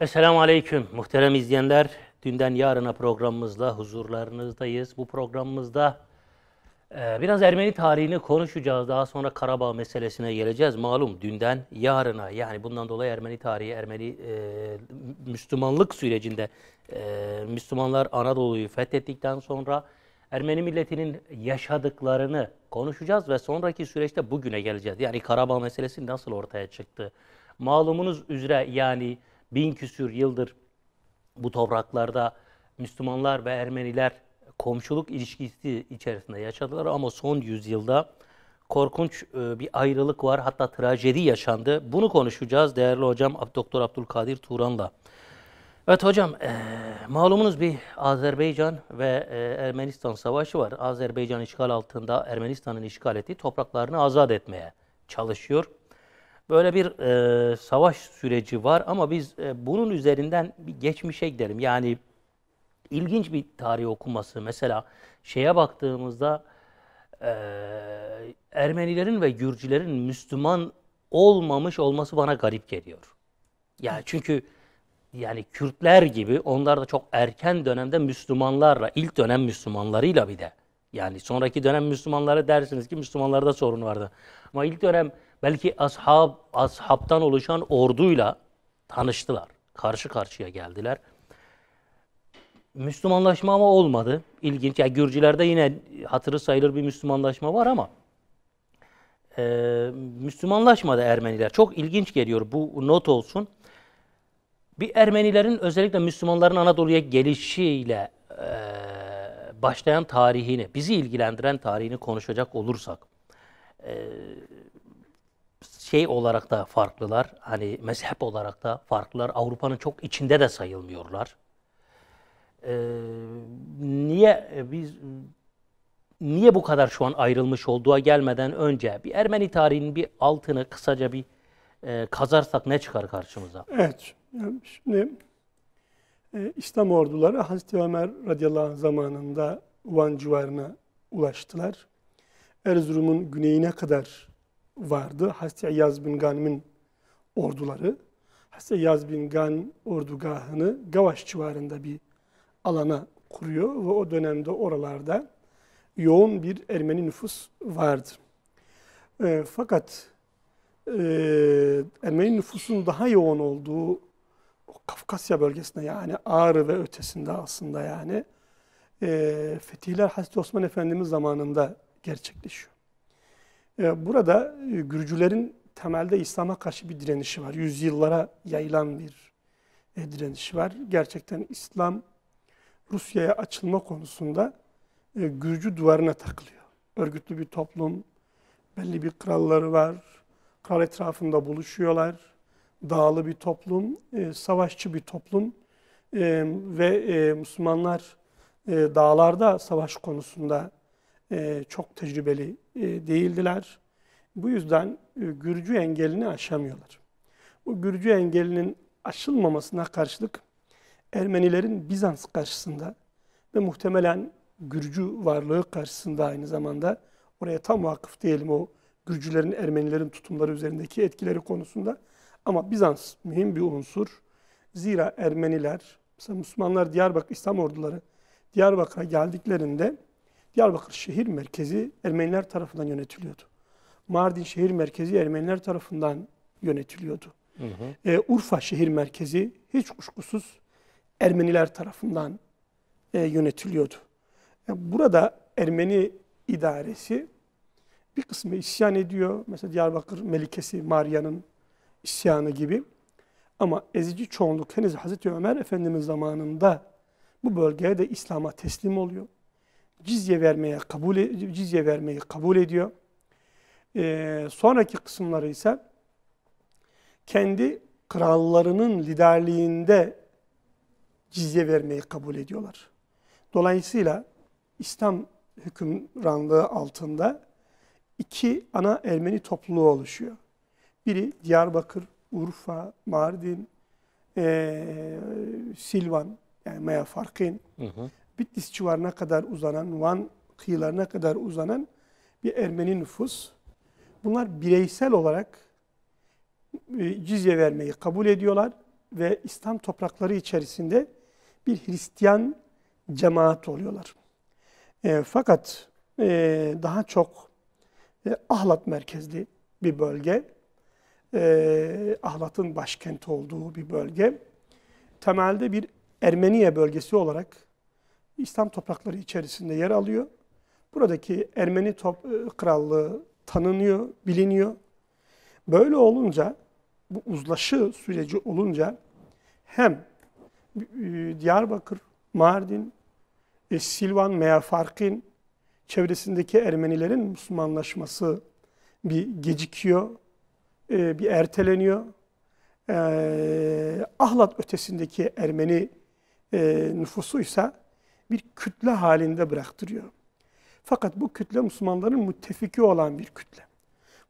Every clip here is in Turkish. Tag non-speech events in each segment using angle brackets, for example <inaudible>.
Esselamu Aleyküm muhterem izleyenler. Dünden yarına programımızla huzurlarınızdayız. Bu programımızda e, biraz Ermeni tarihini konuşacağız. Daha sonra Karabağ meselesine geleceğiz. Malum dünden yarına yani bundan dolayı Ermeni tarihi, Ermeni e, Müslümanlık sürecinde e, Müslümanlar Anadolu'yu fethettikten sonra Ermeni milletinin yaşadıklarını konuşacağız ve sonraki süreçte bugüne geleceğiz. Yani Karabağ meselesi nasıl ortaya çıktı? Malumunuz üzere yani bin küsür yıldır bu topraklarda Müslümanlar ve Ermeniler komşuluk ilişkisi içerisinde yaşadılar ama son yüzyılda korkunç e, bir ayrılık var. Hatta trajedi yaşandı. Bunu konuşacağız değerli hocam Doktor Abdülkadir Turan'la. Evet hocam, e, malumunuz bir Azerbaycan ve e, Ermenistan savaşı var. Azerbaycan işgal altında Ermenistan'ın işgal ettiği topraklarını azat etmeye çalışıyor. Böyle bir e, savaş süreci var ama biz e, bunun üzerinden bir geçmişe gidelim. Yani ilginç bir tarih okuması. Mesela şeye baktığımızda e, Ermenilerin ve Gürcülerin Müslüman olmamış olması bana garip geliyor. Yani çünkü yani Kürtler gibi onlar da çok erken dönemde Müslümanlarla, ilk dönem Müslümanlarıyla bir de. Yani sonraki dönem Müslümanları dersiniz ki Müslümanlarda sorun vardı. Ama ilk dönem Belki ashab, ashabtan oluşan orduyla tanıştılar. Karşı karşıya geldiler. Müslümanlaşma ama olmadı. İlginç. Yani Gürcilerde yine hatırı sayılır bir Müslümanlaşma var ama e, Müslümanlaşmadı Ermeniler. Çok ilginç geliyor. Bu not olsun. Bir Ermenilerin özellikle Müslümanların Anadolu'ya gelişiyle e, başlayan tarihini, bizi ilgilendiren tarihini konuşacak olursak e, şey olarak da farklılar. Hani mezhep olarak da farklılar. Avrupa'nın çok içinde de sayılmıyorlar. Ee, niye e, biz niye bu kadar şu an ayrılmış olduğu gelmeden önce bir Ermeni tarihinin bir altını kısaca bir e, kazarsak ne çıkar karşımıza? Evet. Şimdi e, İslam orduları Hazreti Ömer radıyallahu anh zamanında Van civarına ulaştılar. Erzurum'un güneyine kadar vardı. Hazreti Yaz bin Ganim'in orduları. Hazreti Yaz bin Ganim ordugahını Gavaş civarında bir alana kuruyor ve o dönemde oralarda yoğun bir Ermeni nüfus vardı. E, fakat e, Ermeni nüfusun daha yoğun olduğu Kafkasya bölgesinde yani Ağrı ve ötesinde aslında yani e, fetihler Hazreti Osman Efendimiz zamanında gerçekleşiyor. E, burada e, Gürcülerin temelde İslam'a karşı bir direnişi var. Yüzyıllara yayılan bir e, direnişi var. Gerçekten İslam Rusya'ya açılma konusunda Gürcü duvarına takılıyor. Örgütlü bir toplum, belli bir kralları var, kral etrafında buluşuyorlar. Dağlı bir toplum, savaşçı bir toplum ve Müslümanlar dağlarda savaş konusunda çok tecrübeli e, değildiler. Bu yüzden e, Gürcü engelini aşamıyorlar. Bu Gürcü engelinin aşılmamasına karşılık Ermenilerin Bizans karşısında ve muhtemelen Gürcü varlığı karşısında aynı zamanda oraya tam vakıf diyelim o Gürcülerin Ermenilerin tutumları üzerindeki etkileri konusunda ama Bizans mühim bir unsur. Zira Ermeniler, mesela Müslümanlar Diyarbakır İslam orduları Diyarbakır'a geldiklerinde Diyarbakır şehir merkezi Ermeniler tarafından yönetiliyordu. Mardin şehir merkezi Ermeniler tarafından yönetiliyordu. Hı hı. E, Urfa şehir merkezi hiç kuşkusuz Ermeniler tarafından e, yönetiliyordu. E, burada Ermeni idaresi bir kısmı isyan ediyor. Mesela Diyarbakır Melikesi Maria'nın isyanı gibi. Ama ezici çoğunluk henüz Hazreti Ömer Efendimiz zamanında bu bölgeye de İslam'a teslim oluyor cizye vermeye kabul e, cizye vermeyi kabul ediyor. Ee, sonraki kısımları ise kendi krallarının liderliğinde cizye vermeyi kabul ediyorlar. Dolayısıyla İslam hükümranlığı altında iki ana Ermeni topluluğu oluşuyor. Biri Diyarbakır, Urfa, Mardin, e, Silvan yani Meyafarkin. Hı hı. Bitlis civarına kadar uzanan, Van kıyılarına kadar uzanan bir Ermeni nüfus. Bunlar bireysel olarak e, cizye vermeyi kabul ediyorlar ve İslam toprakları içerisinde bir Hristiyan cemaat oluyorlar. E, fakat e, daha çok e, Ahlat merkezli bir bölge, e, Ahlat'ın başkenti olduğu bir bölge, temelde bir Ermeniye bölgesi olarak İslam toprakları içerisinde yer alıyor. Buradaki Ermeni top, e, krallığı tanınıyor, biliniyor. Böyle olunca, bu uzlaşı süreci olunca hem e, Diyarbakır, Mardin, e, Silvan, Meafarkin çevresindeki Ermenilerin Müslümanlaşması bir gecikiyor, bir erteleniyor. Ahlat ötesindeki Ermeni nüfusu ise bir kütle halinde bıraktırıyor. Fakat bu kütle Müslümanların müttefiki olan bir kütle.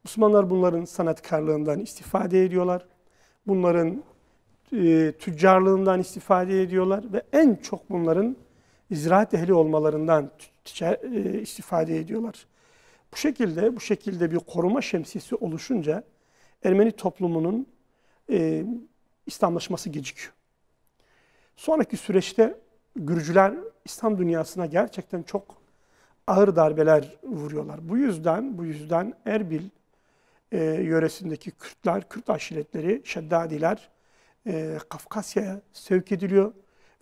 Müslümanlar bunların sanatkarlığından istifade ediyorlar. Bunların e, tüccarlığından istifade ediyorlar ve en çok bunların ziraat ehli olmalarından e, istifade ediyorlar. Bu şekilde bu şekilde bir koruma şemsiyesi oluşunca Ermeni toplumunun e, İslamlaşması gecikiyor. Sonraki süreçte Gürcüler İslam dünyasına gerçekten çok ağır darbeler vuruyorlar. Bu yüzden bu yüzden Erbil e, yöresindeki Kürtler, Kürt aşiretleri, Şeddadiler e, Kafkasya'ya sevk ediliyor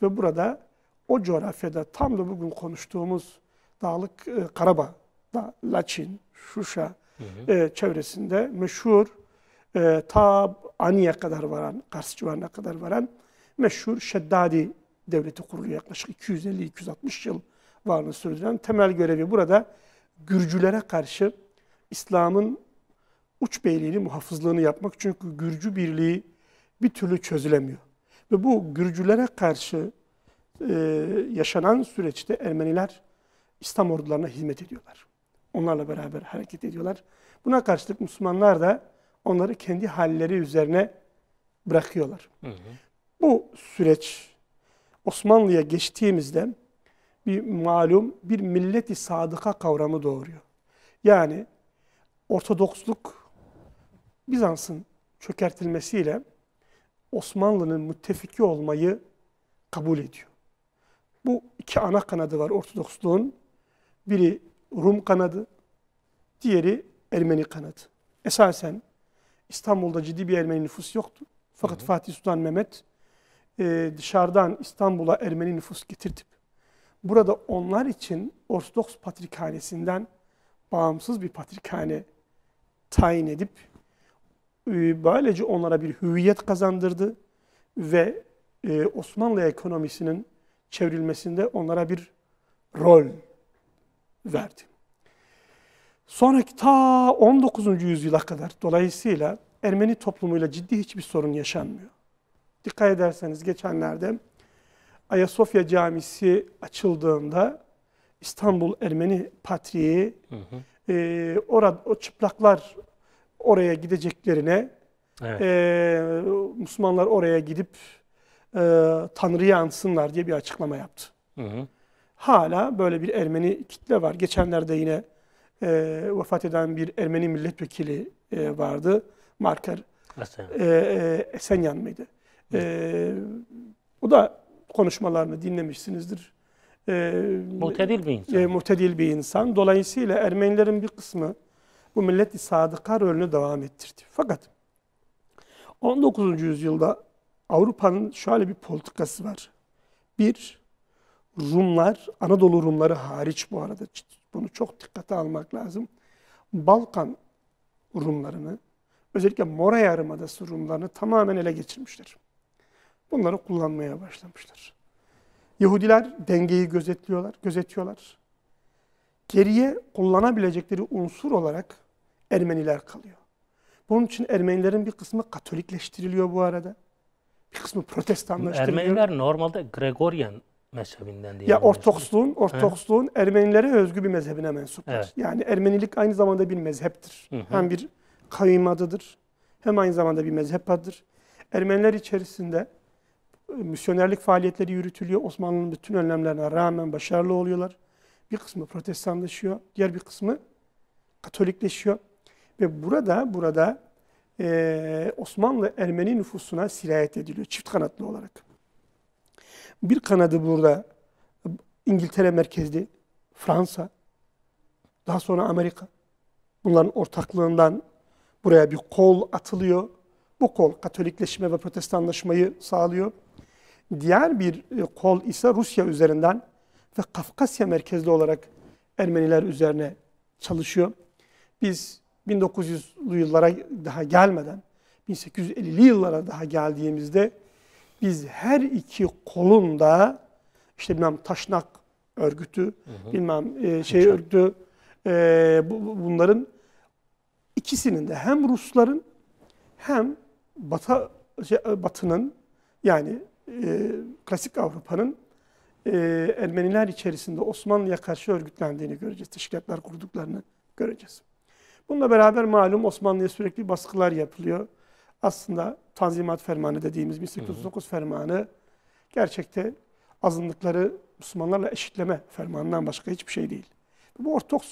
ve burada o coğrafyada tam da bugün konuştuğumuz Dağlık e, Karabağ'da Laçin, Şuşa hı hı. E, çevresinde meşhur e, ta Ani'ye kadar varan, Kars civarına kadar varan meşhur Şeddadi devleti kurulu yaklaşık 250-260 yıl varlığı sürdüren temel görevi burada Gürcülere karşı İslam'ın uç beyliğini, muhafızlığını yapmak. Çünkü Gürcü birliği bir türlü çözülemiyor. Ve bu Gürcülere karşı e, yaşanan süreçte Ermeniler İslam ordularına hizmet ediyorlar. Onlarla beraber hareket ediyorlar. Buna karşılık Müslümanlar da onları kendi halleri üzerine bırakıyorlar. Hı hı. Bu süreç Osmanlı'ya geçtiğimizde bir malum bir milleti sadıka kavramı doğuruyor. Yani Ortodoksluk Bizans'ın çökertilmesiyle Osmanlı'nın müttefiki olmayı kabul ediyor. Bu iki ana kanadı var Ortodoksluğun. Biri Rum kanadı, diğeri Ermeni kanadı. Esasen İstanbul'da ciddi bir Ermeni nüfus yoktu. Fakat hı hı. Fatih Sultan Mehmet e, dışarıdan İstanbul'a Ermeni nüfus getirtip burada onlar için Ortodoks Patrikhanesi'nden bağımsız bir patrikhane tayin edip e, böylece onlara bir hüviyet kazandırdı ve e, Osmanlı ekonomisinin çevrilmesinde onlara bir rol verdi. Sonraki ta 19. yüzyıla kadar dolayısıyla Ermeni toplumuyla ciddi hiçbir sorun yaşanmıyor. Dikkat ederseniz geçenlerde Ayasofya Camisi açıldığında İstanbul Ermeni Patriği hı hı. E, orada o çıplaklar oraya gideceklerine evet. e, Müslümanlar oraya gidip e, Tanrı'ya ansınlar diye bir açıklama yaptı. Hı hı. Hala böyle bir Ermeni kitle var. Geçenlerde yine e, vefat eden bir Ermeni milletvekili e, vardı. Marker e, e, Esenyan mıydı? Ee, bu da konuşmalarını dinlemişsinizdir. Ee, muhtedil bir insan. E, muhtedil bir insan. Dolayısıyla Ermenilerin bir kısmı bu milleti i sadıka rolünü devam ettirdi. Fakat 19. yüzyılda Avrupa'nın şöyle bir politikası var. Bir, Rumlar, Anadolu Rumları hariç bu arada bunu çok dikkate almak lazım. Balkan Rumlarını, özellikle Mora Yarımadası Rumlarını tamamen ele geçirmişler bunları kullanmaya başlamışlar. Yahudiler dengeyi gözetliyorlar, gözetiyorlar. Geriye kullanabilecekleri unsur olarak Ermeniler kalıyor. Bunun için Ermenilerin bir kısmı Katolikleştiriliyor bu arada. Bir kısmı protestanlaştırılıyor. Ermeniler normalde Gregorian mezhebinden diye. Ya Ortodoksluğun, Ortodoksluğun Ermenilere özgü bir mezhebine mensuplar. Evet. Yani Ermenilik aynı zamanda bir mezheptir. Hı hı. Hem bir kavim adıdır, hem aynı zamanda bir mezhep adıdır. Ermeniler içerisinde ee, misyonerlik faaliyetleri yürütülüyor. Osmanlı'nın bütün önlemlerine rağmen başarılı oluyorlar. Bir kısmı protestanlaşıyor, diğer bir kısmı katolikleşiyor. Ve burada burada e, Osmanlı Ermeni nüfusuna sirayet ediliyor çift kanatlı olarak. Bir kanadı burada İngiltere merkezli Fransa, daha sonra Amerika. Bunların ortaklığından buraya bir kol atılıyor. Bu kol Katolikleşme ve Protestanlaşmayı sağlıyor. Diğer bir e, kol ise Rusya üzerinden ve Kafkasya merkezli olarak Ermeniler üzerine çalışıyor. Biz 1900'lü yıllara daha gelmeden, 1850'li yıllara daha geldiğimizde biz her iki kolun da işte bilmem taşnak örgütü, hı hı. bilmem e, şey örgütü, e, bu, bunların ikisinin de hem Rusların hem Batı, şey, Batı'nın yani e, klasik Avrupa'nın e, Ermeniler içerisinde Osmanlı'ya karşı örgütlendiğini göreceğiz. Teşkilatlar kurduklarını göreceğiz. Bununla beraber malum Osmanlı'ya sürekli baskılar yapılıyor. Aslında Tanzimat Fermanı dediğimiz 1839 Fermanı gerçekte azınlıkları Müslümanlarla eşitleme fermanından başka hiçbir şey değil. Bu Ortodoks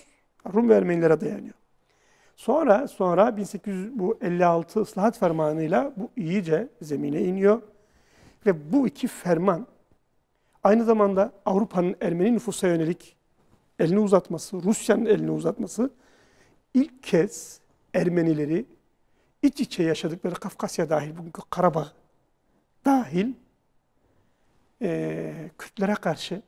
Rum ve Ermenilere dayanıyor. Sonra sonra 1856 bu 56 ıslahat fermanıyla bu iyice zemine iniyor. Ve bu iki ferman aynı zamanda Avrupa'nın Ermeni nüfusa yönelik elini uzatması, Rusya'nın elini uzatması ilk kez Ermenileri iç içe yaşadıkları Kafkasya dahil, bugünkü Karabağ dahil e, Kürtlere karşı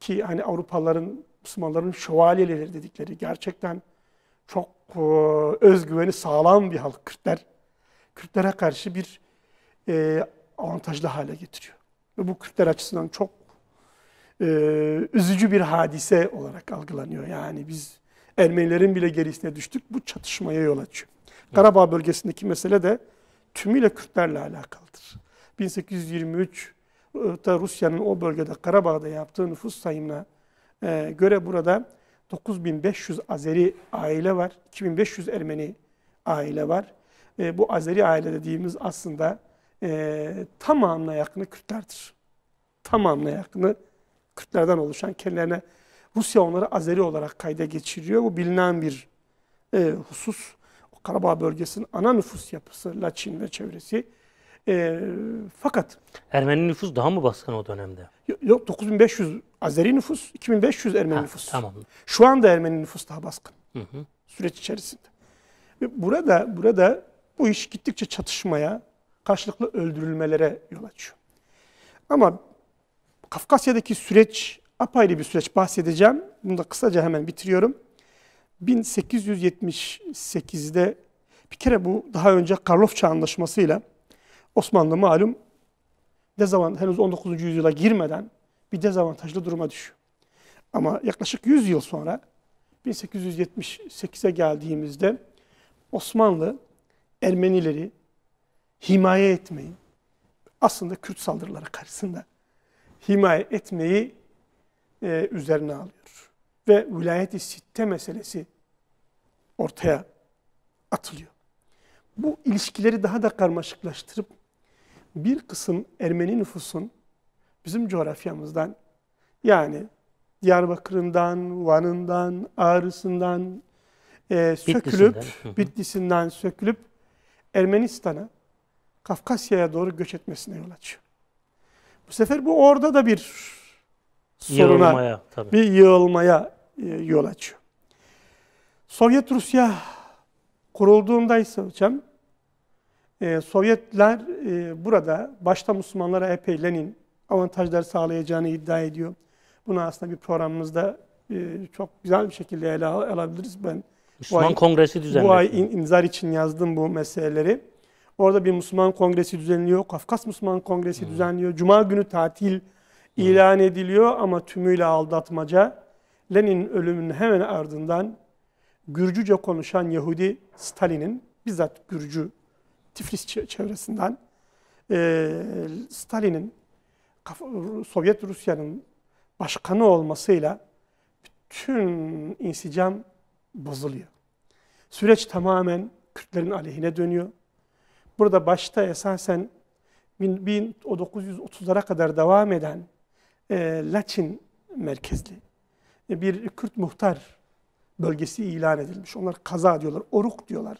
ki hani Avrupalıların, Müslümanların şövalyeleri dedikleri gerçekten çok e, özgüveni sağlam bir halk Kürtler. Kürtlere karşı bir e, avantajlı hale getiriyor. Ve bu Kürtler açısından çok e, üzücü bir hadise olarak algılanıyor. Yani biz Ermenilerin bile gerisine düştük. Bu çatışmaya yol açıyor. Evet. Karabağ bölgesindeki mesele de tümüyle Kürtlerle alakalıdır. 1823 e, Rusya'nın o bölgede Karabağ'da yaptığı nüfus sayımına e, göre burada 9500 Azeri aile var, 2500 Ermeni aile var. E, bu Azeri aile dediğimiz aslında e, ee, tamamına yakını Kürtlerdir. Tamamına yakını Kürtlerden oluşan kendilerine Rusya onları Azeri olarak kayda geçiriyor. Bu bilinen bir e, husus. O Karabağ bölgesinin ana nüfus yapısı Laçin ve çevresi. E, fakat Ermeni nüfus daha mı baskın o dönemde? Yok 9500 Azeri nüfus, 2500 Ermeni ha, nüfus. Tamam. Şu anda Ermeni nüfus daha baskın. Hı hı. Süreç içerisinde. burada burada bu iş gittikçe çatışmaya, karşılıklı öldürülmelere yol açıyor. Ama Kafkasya'daki süreç apayrı bir süreç bahsedeceğim. Bunu da kısaca hemen bitiriyorum. 1878'de bir kere bu daha önce Karlofça Anlaşması'yla Osmanlı malum dezavant, henüz 19. yüzyıla girmeden bir dezavantajlı duruma düşüyor. Ama yaklaşık 100 yıl sonra 1878'e geldiğimizde Osmanlı Ermenileri, himaye etmeyi, aslında Kürt saldırıları karşısında himaye etmeyi e, üzerine alıyor. Ve vilayet-i sitte meselesi ortaya atılıyor. Bu ilişkileri daha da karmaşıklaştırıp bir kısım Ermeni nüfusun bizim coğrafyamızdan yani Diyarbakır'ından, Van'ından, Ağrıs'ından e, sökülüp, Bitlisinden. Bitlisinden sökülüp Ermenistan'a Kafkasya'ya doğru göç etmesine yol açıyor. Bu sefer bu orada da bir soruna, yığılmaya, tabii. bir yığılmaya e, yol açıyor. Sovyet Rusya kurulduğunda ise hocam, e, Sovyetler e, burada başta Müslümanlara epey Lenin avantajlar sağlayacağını iddia ediyor. Bunu aslında bir programımızda çok güzel bir şekilde ele alabiliriz. Ben Müslüman bu ay, Kongresi düzenledim. Bu ay inzar için yazdım bu meseleleri. Orada bir Müslüman kongresi düzenliyor. Kafkas Müslüman kongresi hmm. düzenliyor. Cuma günü tatil hmm. ilan ediliyor ama tümüyle aldatmaca. Lenin ölümünün hemen ardından Gürcüce konuşan Yahudi Stalin'in bizzat Gürcü Tiflis çevresinden e, Stalin'in Sovyet Rusya'nın başkanı olmasıyla bütün insicam bozuluyor. Süreç tamamen Kürtlerin aleyhine dönüyor. Burada başta esasen 1930'lara kadar devam eden e, Laçin merkezli e, bir Kürt muhtar bölgesi ilan edilmiş. Onlar kaza diyorlar, oruk diyorlar.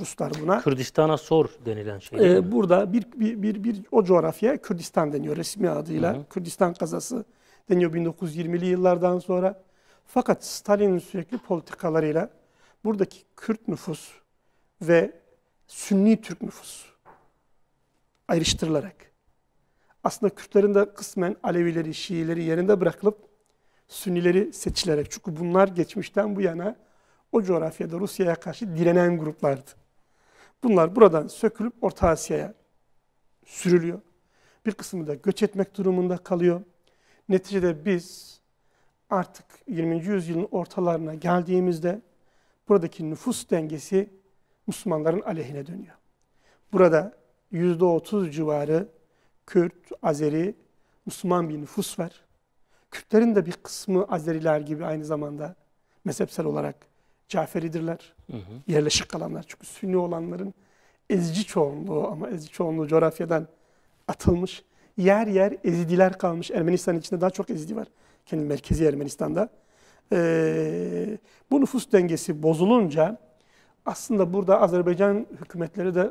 Ruslar buna. Kürdistan'a sor denilen şey. Ee, burada bir, bir, bir, bir o coğrafya Kürdistan deniyor resmi adıyla. Hı hı. Kürdistan kazası deniyor 1920'li yıllardan sonra. Fakat Stalin'in sürekli politikalarıyla buradaki Kürt nüfus ve Sünni Türk nüfusu ayrıştırılarak aslında Kürtlerin de kısmen Alevileri, Şiileri yerinde bırakılıp Sünnileri seçilerek çünkü bunlar geçmişten bu yana o coğrafyada Rusya'ya karşı direnen gruplardı. Bunlar buradan sökülüp Orta Asya'ya sürülüyor. Bir kısmı da göç etmek durumunda kalıyor. Neticede biz artık 20. yüzyılın ortalarına geldiğimizde buradaki nüfus dengesi Müslümanların aleyhine dönüyor. Burada %30 civarı Kürt, Azeri, Müslüman bir nüfus var. Kürtlerin de bir kısmı Azeriler gibi aynı zamanda mezhepsel olarak Caferidirler. Hı hı. Yerleşik kalanlar. Çünkü Sünni olanların ezici çoğunluğu ama ezici çoğunluğu coğrafyadan atılmış. Yer yer ezidiler kalmış. Ermenistan içinde daha çok ezidi var. Kendi merkezi Ermenistan'da. Ee, bu nüfus dengesi bozulunca aslında burada Azerbaycan hükümetleri de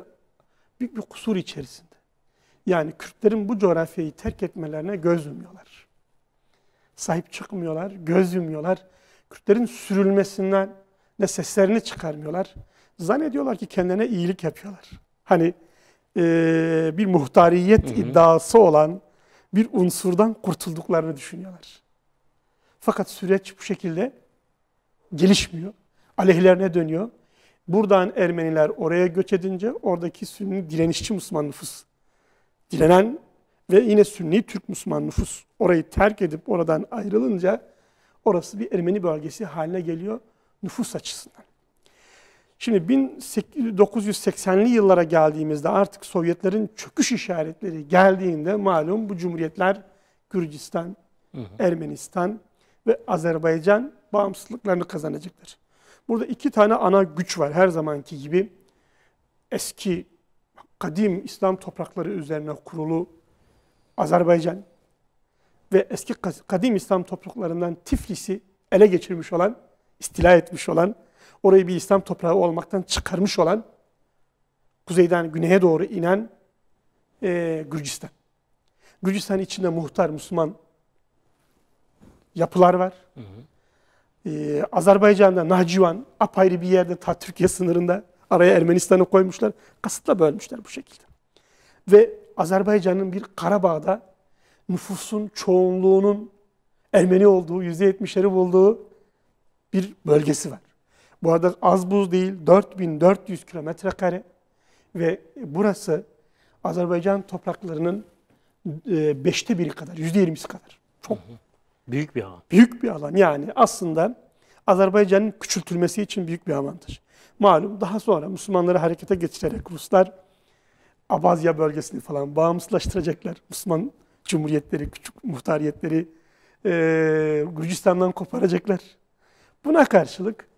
büyük bir kusur içerisinde. Yani Kürtlerin bu coğrafyayı terk etmelerine göz yumuyorlar. Sahip çıkmıyorlar, göz yumuyorlar. Kürtlerin sürülmesinden de seslerini çıkarmıyorlar. Zannediyorlar ki kendilerine iyilik yapıyorlar. Hani e, bir muhtariyet hı hı. iddiası olan bir unsurdan kurtulduklarını düşünüyorlar. Fakat süreç bu şekilde gelişmiyor. Aleyhlerine dönüyor. Buradan Ermeniler oraya göç edince oradaki Sünni direnişçi Müslüman nüfus, direnen ve yine Sünni Türk Müslüman nüfus orayı terk edip oradan ayrılınca orası bir Ermeni bölgesi haline geliyor nüfus açısından. Şimdi 1980'li yıllara geldiğimizde artık Sovyetlerin çöküş işaretleri geldiğinde malum bu cumhuriyetler Gürcistan, hı hı. Ermenistan ve Azerbaycan bağımsızlıklarını kazanacaktır. Burada iki tane ana güç var her zamanki gibi. Eski, kadim İslam toprakları üzerine kurulu Azerbaycan ve eski kadim İslam topraklarından Tiflis'i ele geçirmiş olan, istila etmiş olan, orayı bir İslam toprağı olmaktan çıkarmış olan, kuzeyden güneye doğru inen e, Gürcistan. Gürcistan içinde muhtar, Müslüman yapılar var. Hı hı. Ee, Azerbaycan'da Nahcivan apayrı bir yerde ta Türkiye sınırında araya Ermenistan'ı koymuşlar. Kasıtla bölmüşler bu şekilde. Ve Azerbaycan'ın bir Karabağ'da nüfusun çoğunluğunun Ermeni olduğu, %70'leri bulduğu bir bölgesi var. Bu arada az buz değil, 4400 kilometre kare ve burası Azerbaycan topraklarının e, beşte biri kadar, yüzde yirmisi kadar. Çok hı hı. Büyük bir alan. Büyük bir alan. Yani aslında Azerbaycan'ın küçültülmesi için büyük bir alandır. Malum daha sonra Müslümanları harekete geçirerek Ruslar Abazya bölgesini falan bağımsızlaştıracaklar. Müslüman cumhuriyetleri, küçük muhtariyetleri e, Gürcistan'dan koparacaklar. Buna karşılık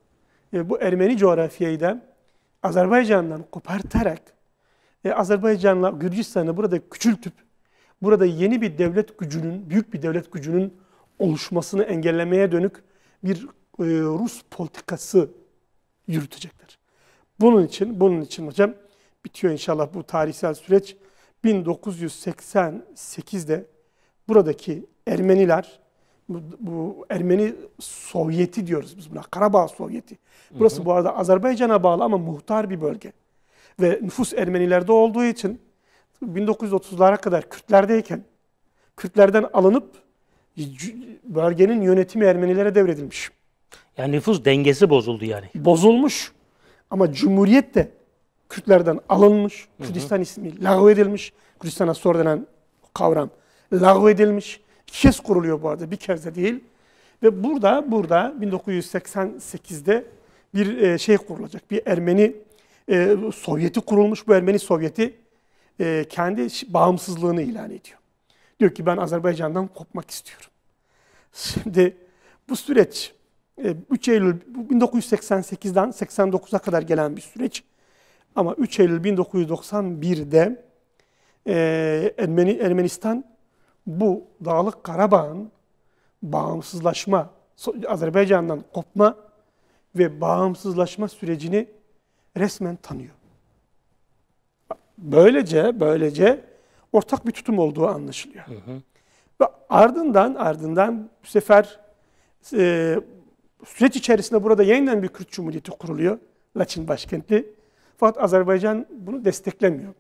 e, bu Ermeni coğrafyayı da Azerbaycan'dan kopartarak e, Azerbaycan'la Gürcistan'ı burada küçültüp burada yeni bir devlet gücünün, büyük bir devlet gücünün oluşmasını engellemeye dönük bir e, Rus politikası yürütecekler. Bunun için, bunun için hocam bitiyor inşallah bu tarihsel süreç. 1988'de buradaki Ermeniler, bu, bu Ermeni Sovyeti diyoruz biz buna, Karabağ Sovyeti. Burası hı hı. bu arada Azerbaycan'a bağlı ama muhtar bir bölge. Ve nüfus Ermenilerde olduğu için 1930'lara kadar Kürtlerdeyken, Kürtlerden alınıp bölgenin yönetimi Ermenilere devredilmiş. Yani nüfus dengesi bozuldu yani. Bozulmuş. Ama Cumhuriyet de Kürtlerden alınmış. Hı hı. Kürdistan ismi lağv edilmiş. Kürdistan'a sonra denen kavram lağv edilmiş. İki kez kuruluyor bu arada. Bir kez de değil. Ve burada burada 1988'de bir e, şey kurulacak. Bir Ermeni e, Sovyeti kurulmuş. Bu Ermeni Sovyeti e, kendi bağımsızlığını ilan ediyor. Diyor ki ben Azerbaycan'dan kopmak istiyorum. Şimdi bu süreç 3 e, Eylül 1988'den 89'a kadar gelen bir süreç. Ama 3 Eylül 1991'de e, Ermeni, Ermenistan bu Dağlık Karabağ'ın bağımsızlaşma, Azerbaycan'dan kopma ve bağımsızlaşma sürecini resmen tanıyor. Böylece böylece ortak bir tutum olduğu anlaşılıyor. Hı hı. Ve ardından ardından bu sefer e, süreç içerisinde burada yeniden bir Kürt Cumhuriyeti kuruluyor. Laçin başkenti. Fakat Azerbaycan bunu desteklemiyor.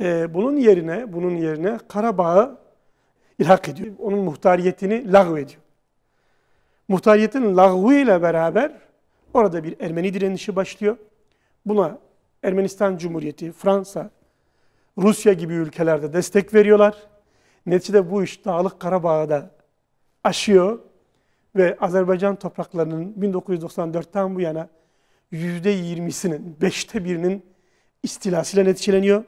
E, bunun yerine bunun yerine Karabağ'ı ilhak ediyor. Onun muhtariyetini lağv ediyor. Muhtariyetin lağvı ile beraber orada bir Ermeni direnişi başlıyor. Buna Ermenistan Cumhuriyeti, Fransa, Rusya gibi ülkelerde destek veriyorlar. Neticede bu iş Dağlık Karabağ'da aşıyor ve Azerbaycan topraklarının 1994'ten bu yana %20'sinin, 5'te birinin istilasıyla neticeleniyor.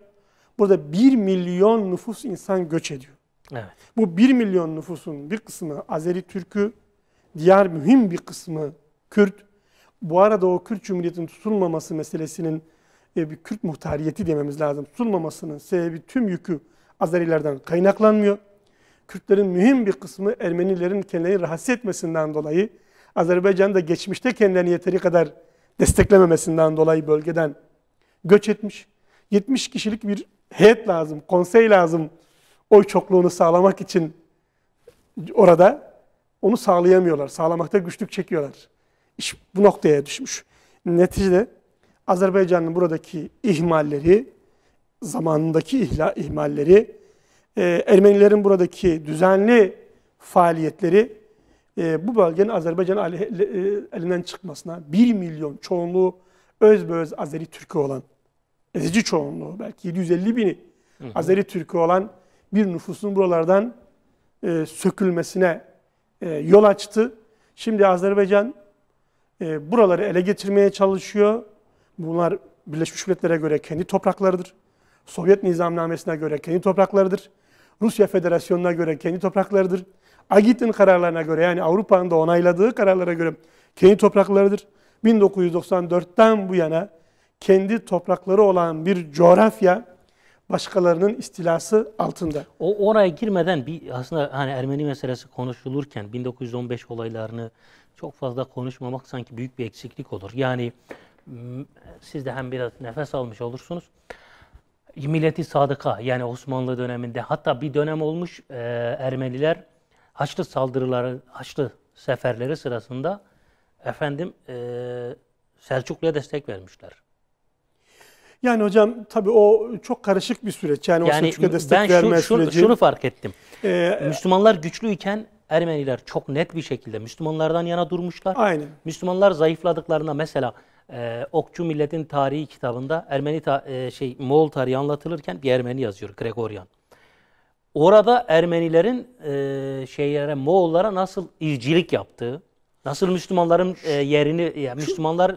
Burada 1 milyon nüfus insan göç ediyor. Evet. Bu 1 milyon nüfusun bir kısmı Azeri Türk'ü, diğer mühim bir kısmı Kürt. Bu arada o Kürt Cumhuriyeti'nin tutulmaması meselesinin e, bir Kürt muhtariyeti dememiz lazım. Sunmamasının sebebi tüm yükü Azerilerden kaynaklanmıyor. Kürtlerin mühim bir kısmı Ermenilerin kendilerini rahatsız etmesinden dolayı, Azerbaycan'ın da geçmişte kendilerini yeteri kadar desteklememesinden dolayı bölgeden göç etmiş. 70 kişilik bir heyet lazım, konsey lazım oy çokluğunu sağlamak için orada. Onu sağlayamıyorlar, sağlamakta güçlük çekiyorlar. İş bu noktaya düşmüş. Neticede Azerbaycan'ın buradaki ihmalleri, zamanındaki ihla, ihmalleri, e, Ermenilerin buradaki düzenli faaliyetleri e, bu bölgenin Azerbaycan e, elinden çıkmasına 1 milyon çoğunluğu özbeöz Azeri Türk'ü olan, ezici çoğunluğu belki 750 bini Azeri Türk'ü olan bir nüfusun buralardan e, sökülmesine e, yol açtı. Şimdi Azerbaycan e, buraları ele geçirmeye çalışıyor Bunlar Birleşmiş Milletler'e göre kendi topraklarıdır. Sovyet nizamnamesine göre kendi topraklarıdır. Rusya Federasyonu'na göre kendi topraklarıdır. Agit'in kararlarına göre yani Avrupa'nın da onayladığı kararlara göre kendi topraklarıdır. 1994'ten bu yana kendi toprakları olan bir coğrafya başkalarının istilası altında. O oraya girmeden bir aslında hani Ermeni meselesi konuşulurken 1915 olaylarını çok fazla konuşmamak sanki büyük bir eksiklik olur. Yani siz de hem biraz nefes almış olursunuz. Milleti Sadıka yani Osmanlı döneminde hatta bir dönem olmuş e, Ermeniler Haçlı saldırıları, Haçlı seferleri sırasında efendim e, Selçuklu'ya destek vermişler. Yani hocam tabii o çok karışık bir süreç. Yani, yani o Selçuklu'ya destek ben verme şu, şu, süreci. şunu fark ettim. Ee, Müslümanlar güçlüyken Ermeniler çok net bir şekilde Müslümanlardan yana durmuşlar. Aynen. Müslümanlar zayıfladıklarında mesela e, Okçu Millet'in tarihi kitabında Ermeni ta, e, şey Moğol tarihi anlatılırken bir Ermeni yazıyor Gregorian. Orada Ermenilerin e, şeylere Moğollara nasıl izcilik yaptığı, nasıl Müslümanların e, yerini yani Müslümanlar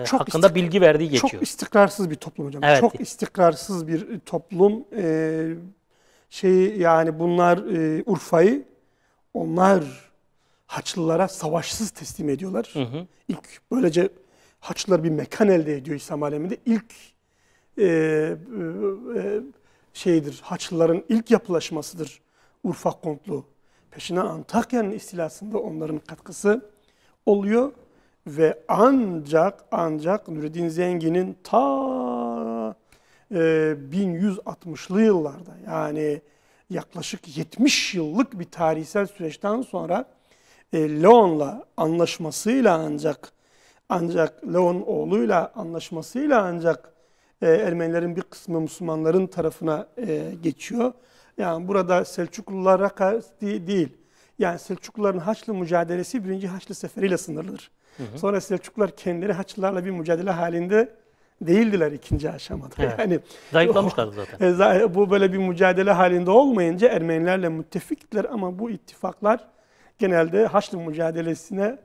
e, çok hakkında bilgi verdiği geçiyor. Çok istikrarsız bir toplum hocam. Evet. Çok istikrarsız bir toplum. E, şey yani bunlar e, Urfa'yı onlar Haçlılara savaşsız teslim ediyorlar. Hı hı. İlk böylece Haçlılar bir mekan elde ediyor İslam aleminde. İlk e, e, e şeydir, Haçlıların ilk yapılaşmasıdır Urfa Kontlu. Peşine Antakya'nın istilasında onların katkısı oluyor ve ancak ancak Nureddin Zengin'in ta e, 1160'lı yıllarda yani yaklaşık 70 yıllık bir tarihsel süreçten sonra e, Leon'la anlaşmasıyla ancak ancak Leon oğluyla anlaşmasıyla ancak e, Ermenilerin bir kısmı Müslümanların tarafına e, geçiyor. Yani burada Selçuklulara karşı değil. Yani Selçukluların Haçlı mücadelesi birinci Haçlı seferiyle sınırlıdır. Hı hı. Sonra Selçuklular kendileri Haçlılarla bir mücadele halinde değildiler ikinci aşamada. Evet. Yani zayıflamışlardı zaten. E, bu böyle bir mücadele halinde olmayınca Ermenilerle müttefiktiler ama bu ittifaklar genelde Haçlı mücadelesine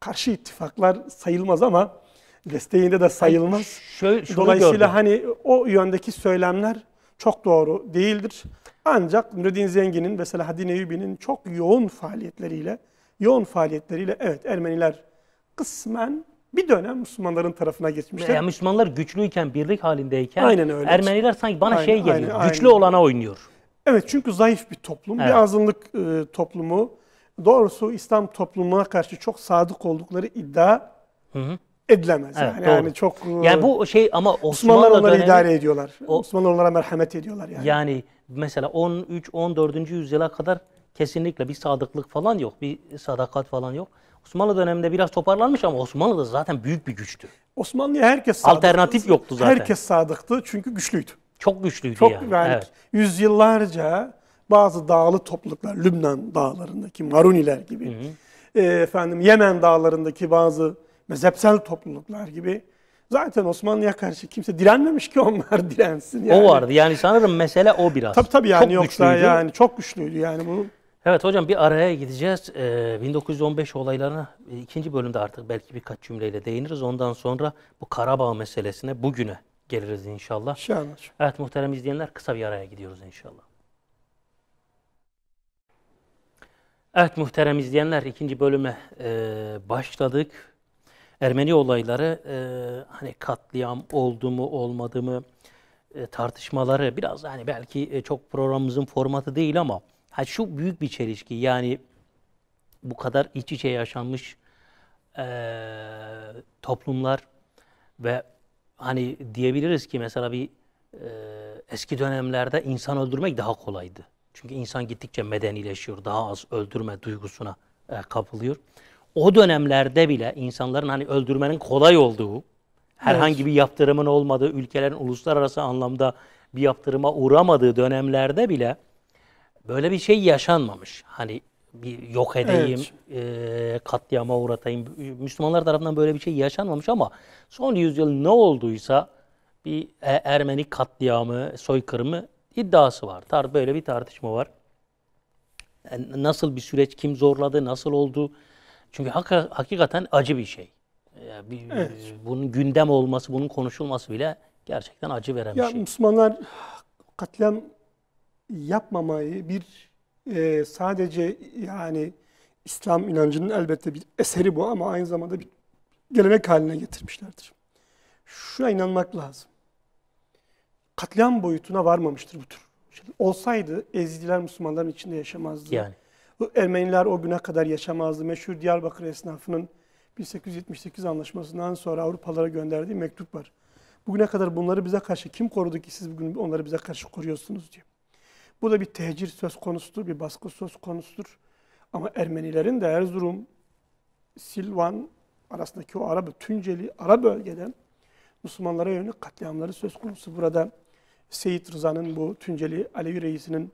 karşı ittifaklar sayılmaz ama desteğinde de sayılmaz. Şöyle, şöyle Dolayısıyla gördüm. hani o yöndeki söylemler çok doğru değildir. Ancak Nureddin Zengin'in mesela Hadi Neyyubi'nin çok yoğun faaliyetleriyle, yoğun faaliyetleriyle evet Ermeniler kısmen bir dönem Müslümanların tarafına geçmişler. Yani Müslümanlar güçlüyken, birlik halindeyken aynen öyle. Ermeniler sanki bana şey aynen, şey geliyor, aynen, güçlü aynen. olana oynuyor. Evet çünkü zayıf bir toplum, evet. bir azınlık e, toplumu doğrusu İslam toplumuna karşı çok sadık oldukları iddia hı hı. edilemez. Evet, yani, yani çok Yani bu şey ama Osmanlılar onları dönemi, idare ediyorlar. O, Osmanlılar onlara merhamet ediyorlar yani. Yani mesela 13 14. yüzyıla kadar kesinlikle bir sadıklık falan yok. Bir sadakat falan yok. Osmanlı döneminde biraz toparlanmış ama Osmanlı da zaten büyük bir güçtü. Osmanlı'ya herkes sadıktı. Alternatif yoktu zaten. Herkes sadıktı çünkü güçlüydü. Çok güçlüydü Çok yani. yani evet. Yüzyıllarca bazı dağlı topluluklar, Lübnan dağlarındaki Maruniler gibi, hı hı. E, efendim Yemen dağlarındaki bazı mezhepsel topluluklar gibi Zaten Osmanlı'ya karşı kimse direnmemiş ki onlar <laughs> dirensin. Yani. O vardı yani sanırım mesele o biraz. Tabii tabii yani çok yoksa güçlüydü. yani çok güçlüydü yani bu. Evet hocam bir araya gideceğiz. Ee, 1915 olaylarına e, ikinci bölümde artık belki birkaç cümleyle değiniriz. Ondan sonra bu Karabağ meselesine bugüne geliriz inşallah. İnşallah. Evet muhterem izleyenler kısa bir araya gidiyoruz inşallah. Evet muhterem izleyenler ikinci bölüme e, başladık. Ermeni olayları e, hani katliam oldu mu olmadı mı e, tartışmaları biraz hani belki e, çok programımızın formatı değil ama ha, şu büyük bir çelişki yani bu kadar iç içe yaşanmış e, toplumlar ve hani diyebiliriz ki mesela bir e, eski dönemlerde insan öldürmek daha kolaydı. Çünkü insan gittikçe medenileşiyor. Daha az öldürme duygusuna e, kapılıyor. O dönemlerde bile insanların hani öldürmenin kolay olduğu, herhangi evet. bir yaptırımın olmadığı, ülkelerin uluslararası anlamda bir yaptırıma uğramadığı dönemlerde bile böyle bir şey yaşanmamış. Hani bir yok edeyim, evet. e, katliama uğratayım. Müslümanlar tarafından böyle bir şey yaşanmamış ama son yüzyıl ne olduysa bir e, Ermeni katliamı, soykırımı iddiası var. Tar böyle bir tartışma var. Yani e, nasıl bir süreç, kim zorladı, nasıl oldu? Çünkü hak hakikaten acı bir şey. Yani e, bir, evet. Bunun gündem olması, bunun konuşulması bile gerçekten acı veren ya, bir şey. Müslümanlar katliam yapmamayı bir e, sadece yani İslam inancının elbette bir eseri bu ama aynı zamanda bir gelenek haline getirmişlerdir. Şuna inanmak lazım katliam boyutuna varmamıştır bu tür. Şimdi olsaydı ezidiler Müslümanların içinde yaşamazdı. Yani. Bu Ermeniler o güne kadar yaşamazdı. Meşhur Diyarbakır esnafının 1878 anlaşmasından sonra Avrupalara gönderdiği mektup var. Bugüne kadar bunları bize karşı kim korudu ki siz bugün onları bize karşı koruyorsunuz diye. Bu da bir tehcir söz konusudur, bir baskı söz konusudur. Ama Ermenilerin de Erzurum, Silvan arasındaki o Arap, Tunceli, Arap bölgeden Müslümanlara yönelik katliamları söz konusu. Burada Seyit Rıza'nın bu Tunceli Alevi Reisi'nin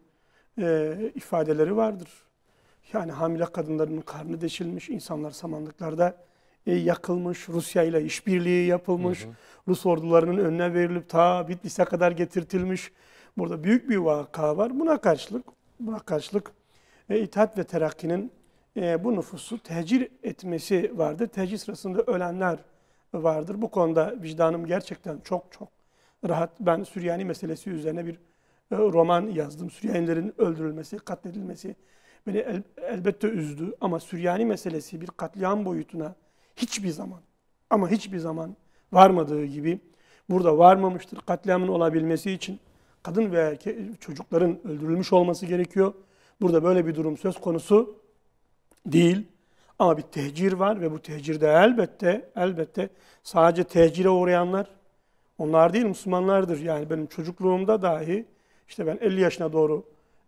e, ifadeleri vardır. Yani hamile kadınların karnı deşilmiş, insanlar samanlıklarda e, yakılmış, Rusya ile işbirliği yapılmış, hı hı. Rus ordularının önüne verilip ta Bitlis'e kadar getirtilmiş. Burada büyük bir vaka var. Buna karşılık buna karşılık e, İttihat ve Terakki'nin e, bu nüfusu tecir etmesi vardır. Tecir sırasında ölenler vardır. Bu konuda vicdanım gerçekten çok çok rahat. Ben Süryani meselesi üzerine bir e, roman yazdım. Süryanilerin öldürülmesi, katledilmesi beni el, elbette üzdü. Ama Süryani meselesi bir katliam boyutuna hiçbir zaman ama hiçbir zaman varmadığı gibi burada varmamıştır. Katliamın olabilmesi için kadın ve erke- çocukların öldürülmüş olması gerekiyor. Burada böyle bir durum söz konusu değil. Ama bir tehcir var ve bu tehcirde elbette elbette sadece tehcire uğrayanlar onlar değil Müslümanlardır. Yani benim çocukluğumda dahi işte ben 50 yaşına doğru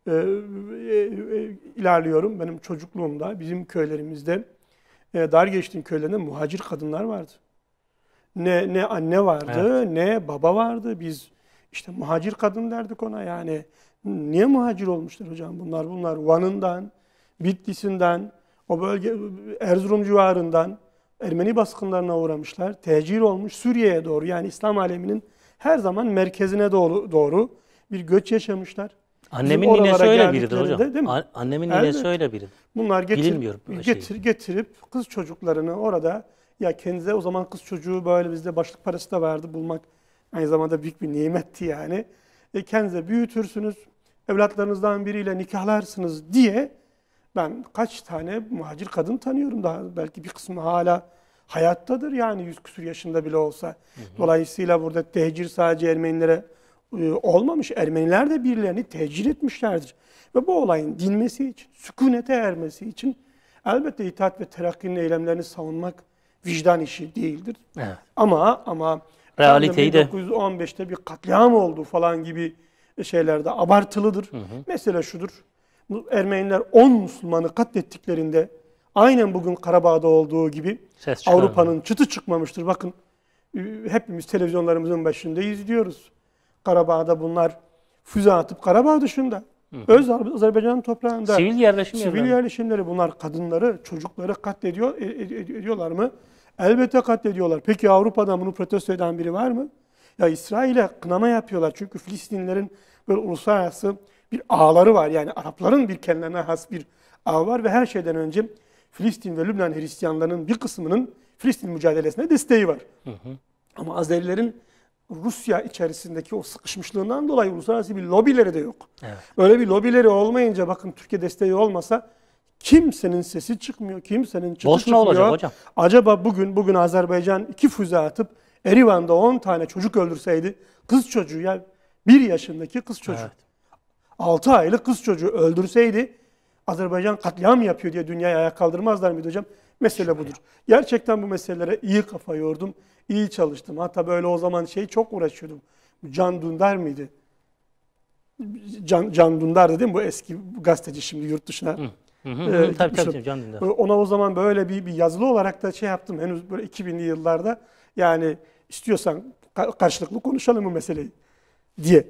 e, e, e, ilerliyorum. Benim çocukluğumda bizim köylerimizde e, dar geçtiğim köylerinde muhacir kadınlar vardı. Ne ne anne vardı, evet. ne baba vardı. Biz işte muhacir kadın derdik ona yani. Niye muhacir olmuşlar hocam bunlar? Bunlar Van'ından, Bitlis'inden, o bölge Erzurum civarından Ermeni baskınlarına uğramışlar, tecir olmuş Suriye'ye doğru yani İslam aleminin her zaman merkezine doğru, doğru bir göç yaşamışlar. Annemin ninesi öyle biridir hocam. değil mi? Annemin ninesi öyle biri. Bunlar getir, Bilinmiyorum şey. getir, şey. getirip kız çocuklarını orada ya kendinize o zaman kız çocuğu böyle bizde başlık parası da vardı bulmak aynı zamanda büyük bir nimetti yani. E, kendinize büyütürsünüz, evlatlarınızdan biriyle nikahlarsınız diye ben kaç tane muhacir kadın tanıyorum daha belki bir kısmı hala hayattadır yani yüz küsur yaşında bile olsa. Hı hı. Dolayısıyla burada tehcir sadece Ermenilere e, olmamış. Ermeniler de birilerini tehcir etmişlerdir. Ve bu olayın dinmesi için, sükunete ermesi için elbette itaat ve terakkinin eylemlerini savunmak vicdan işi değildir. Evet. Ama ama realiteyi de 1915'te bir katliam oldu falan gibi şeylerde abartılıdır. Hı hı. Mesele şudur. Ermeniler 10 Müslümanı katlettiklerinde aynen bugün Karabağ'da olduğu gibi Avrupa'nın çıtı çıkmamıştır. Bakın e, hepimiz televizyonlarımızın başında izliyoruz. Karabağ'da bunlar füze atıp Karabağ dışında Hı. Öz Azerbaycan toprağında sivil yerleşim sivil yerleşimleri. bunlar kadınları, çocukları katlediyor e, e, ediyorlar mı? Elbette katlediyorlar. Peki Avrupa'da bunu protesto eden biri var mı? Ya İsrail'e kınama yapıyorlar. Çünkü Filistinlerin böyle uluslararası bir ağları var. Yani Arapların bir kendilerine has bir ağ var ve her şeyden önce Filistin ve Lübnan Hristiyanlarının bir kısmının Filistin mücadelesine desteği var. Hı hı. Ama Azerilerin Rusya içerisindeki o sıkışmışlığından dolayı uluslararası bir lobileri de yok. Evet. Böyle bir lobileri olmayınca bakın Türkiye desteği olmasa kimsenin sesi çıkmıyor, kimsenin çıtı Boş çıkmıyor. olacak hocam? Acaba bugün bugün Azerbaycan iki füze atıp Erivan'da 10 tane çocuk öldürseydi kız çocuğu ya yani bir yaşındaki kız çocuğu. Evet. 6 aylık kız çocuğu öldürseydi Azerbaycan katliam yapıyor diye dünyaya ayak kaldırmazlar mıydı hocam? Mesele budur. Gerçekten bu meselelere iyi kafa yordum, iyi çalıştım. Hatta böyle o zaman şey çok uğraşıyordum. Can Dündar mıydı? Can, Can Dündar dedim bu eski gazeteci şimdi yurt dışına. Hı. Hı hı, ee, tabii, tabii, Can Dündar. Ona o zaman böyle bir, bir yazılı olarak da şey yaptım. Henüz böyle 2000'li yıllarda yani istiyorsan karşılıklı konuşalım bu meseleyi diye.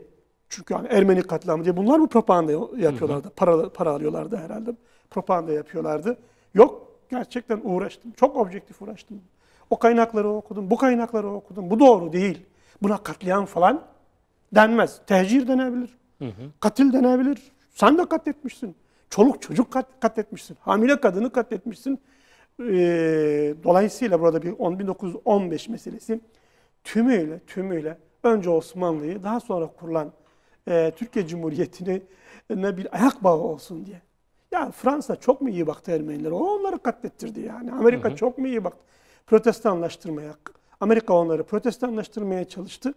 Çünkü yani Ermeni katliamı diye bunlar mı propaganda yapıyorlardı? Para, para alıyorlardı herhalde. Propaganda yapıyorlardı. Yok gerçekten uğraştım. Çok objektif uğraştım. O kaynakları okudum, bu kaynakları okudum. Bu doğru değil. Buna katliam falan denmez. Tehcir denebilir. Hı hı. Katil denebilir. Sen de katletmişsin. Çoluk çocuk kat, katletmişsin. Hamile kadını katletmişsin. Ee, dolayısıyla burada bir 1915 meselesi tümüyle tümüyle önce Osmanlı'yı daha sonra kurulan e, Türkiye Cumhuriyeti'ne bir ayak bağı olsun diye. Ya Fransa çok mu iyi baktı Ermenilere? O onları katlettirdi yani. Amerika hı hı. çok mu iyi baktı? Protestanlaştırmaya, Amerika onları protestanlaştırmaya çalıştı.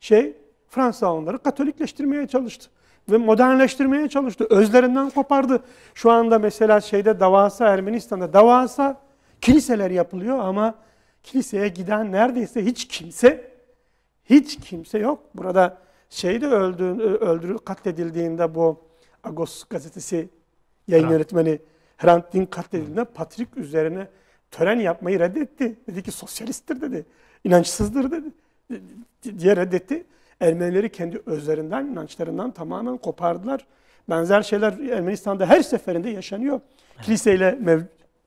Şey, Fransa onları katolikleştirmeye çalıştı. Ve modernleştirmeye çalıştı. Özlerinden kopardı. Şu anda mesela şeyde davası Ermenistan'da davası kiliseler yapılıyor ama kiliseye giden neredeyse hiç kimse hiç kimse yok. Burada şeyde öldüğün, öldürül, katledildiğinde bu Agos gazetesi yayın Hrant. yönetmeni Hrant Dink katledildiğinde Patrik üzerine tören yapmayı reddetti. Dedi ki sosyalisttir dedi, inançsızdır dedi diye reddetti. Ermenileri kendi özlerinden, inançlarından tamamen kopardılar. Benzer şeyler Ermenistan'da her seferinde yaşanıyor. Kiliseyle mev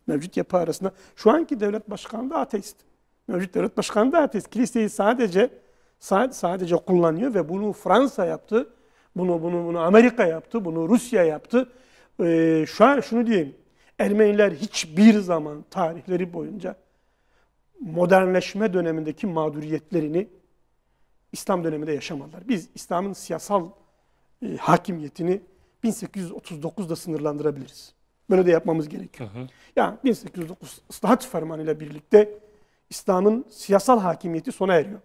mevcut yapı arasında. Şu anki devlet başkanı da ateist. Mevcut devlet başkanı da ateist. Kiliseyi sadece sadece kullanıyor ve bunu Fransa yaptı. Bunu bunu bunu Amerika yaptı, bunu Rusya yaptı. Ee, şu an şunu diyeyim. Ermeniler hiçbir zaman tarihleri boyunca modernleşme dönemindeki mağduriyetlerini İslam döneminde yaşamadılar. Biz İslam'ın siyasal e, hakimiyetini 1839'da sınırlandırabiliriz. Böyle de yapmamız gerekiyor. Hı hı. Yani 1809 ıslahat fermanı ile birlikte İslam'ın siyasal hakimiyeti sona eriyor.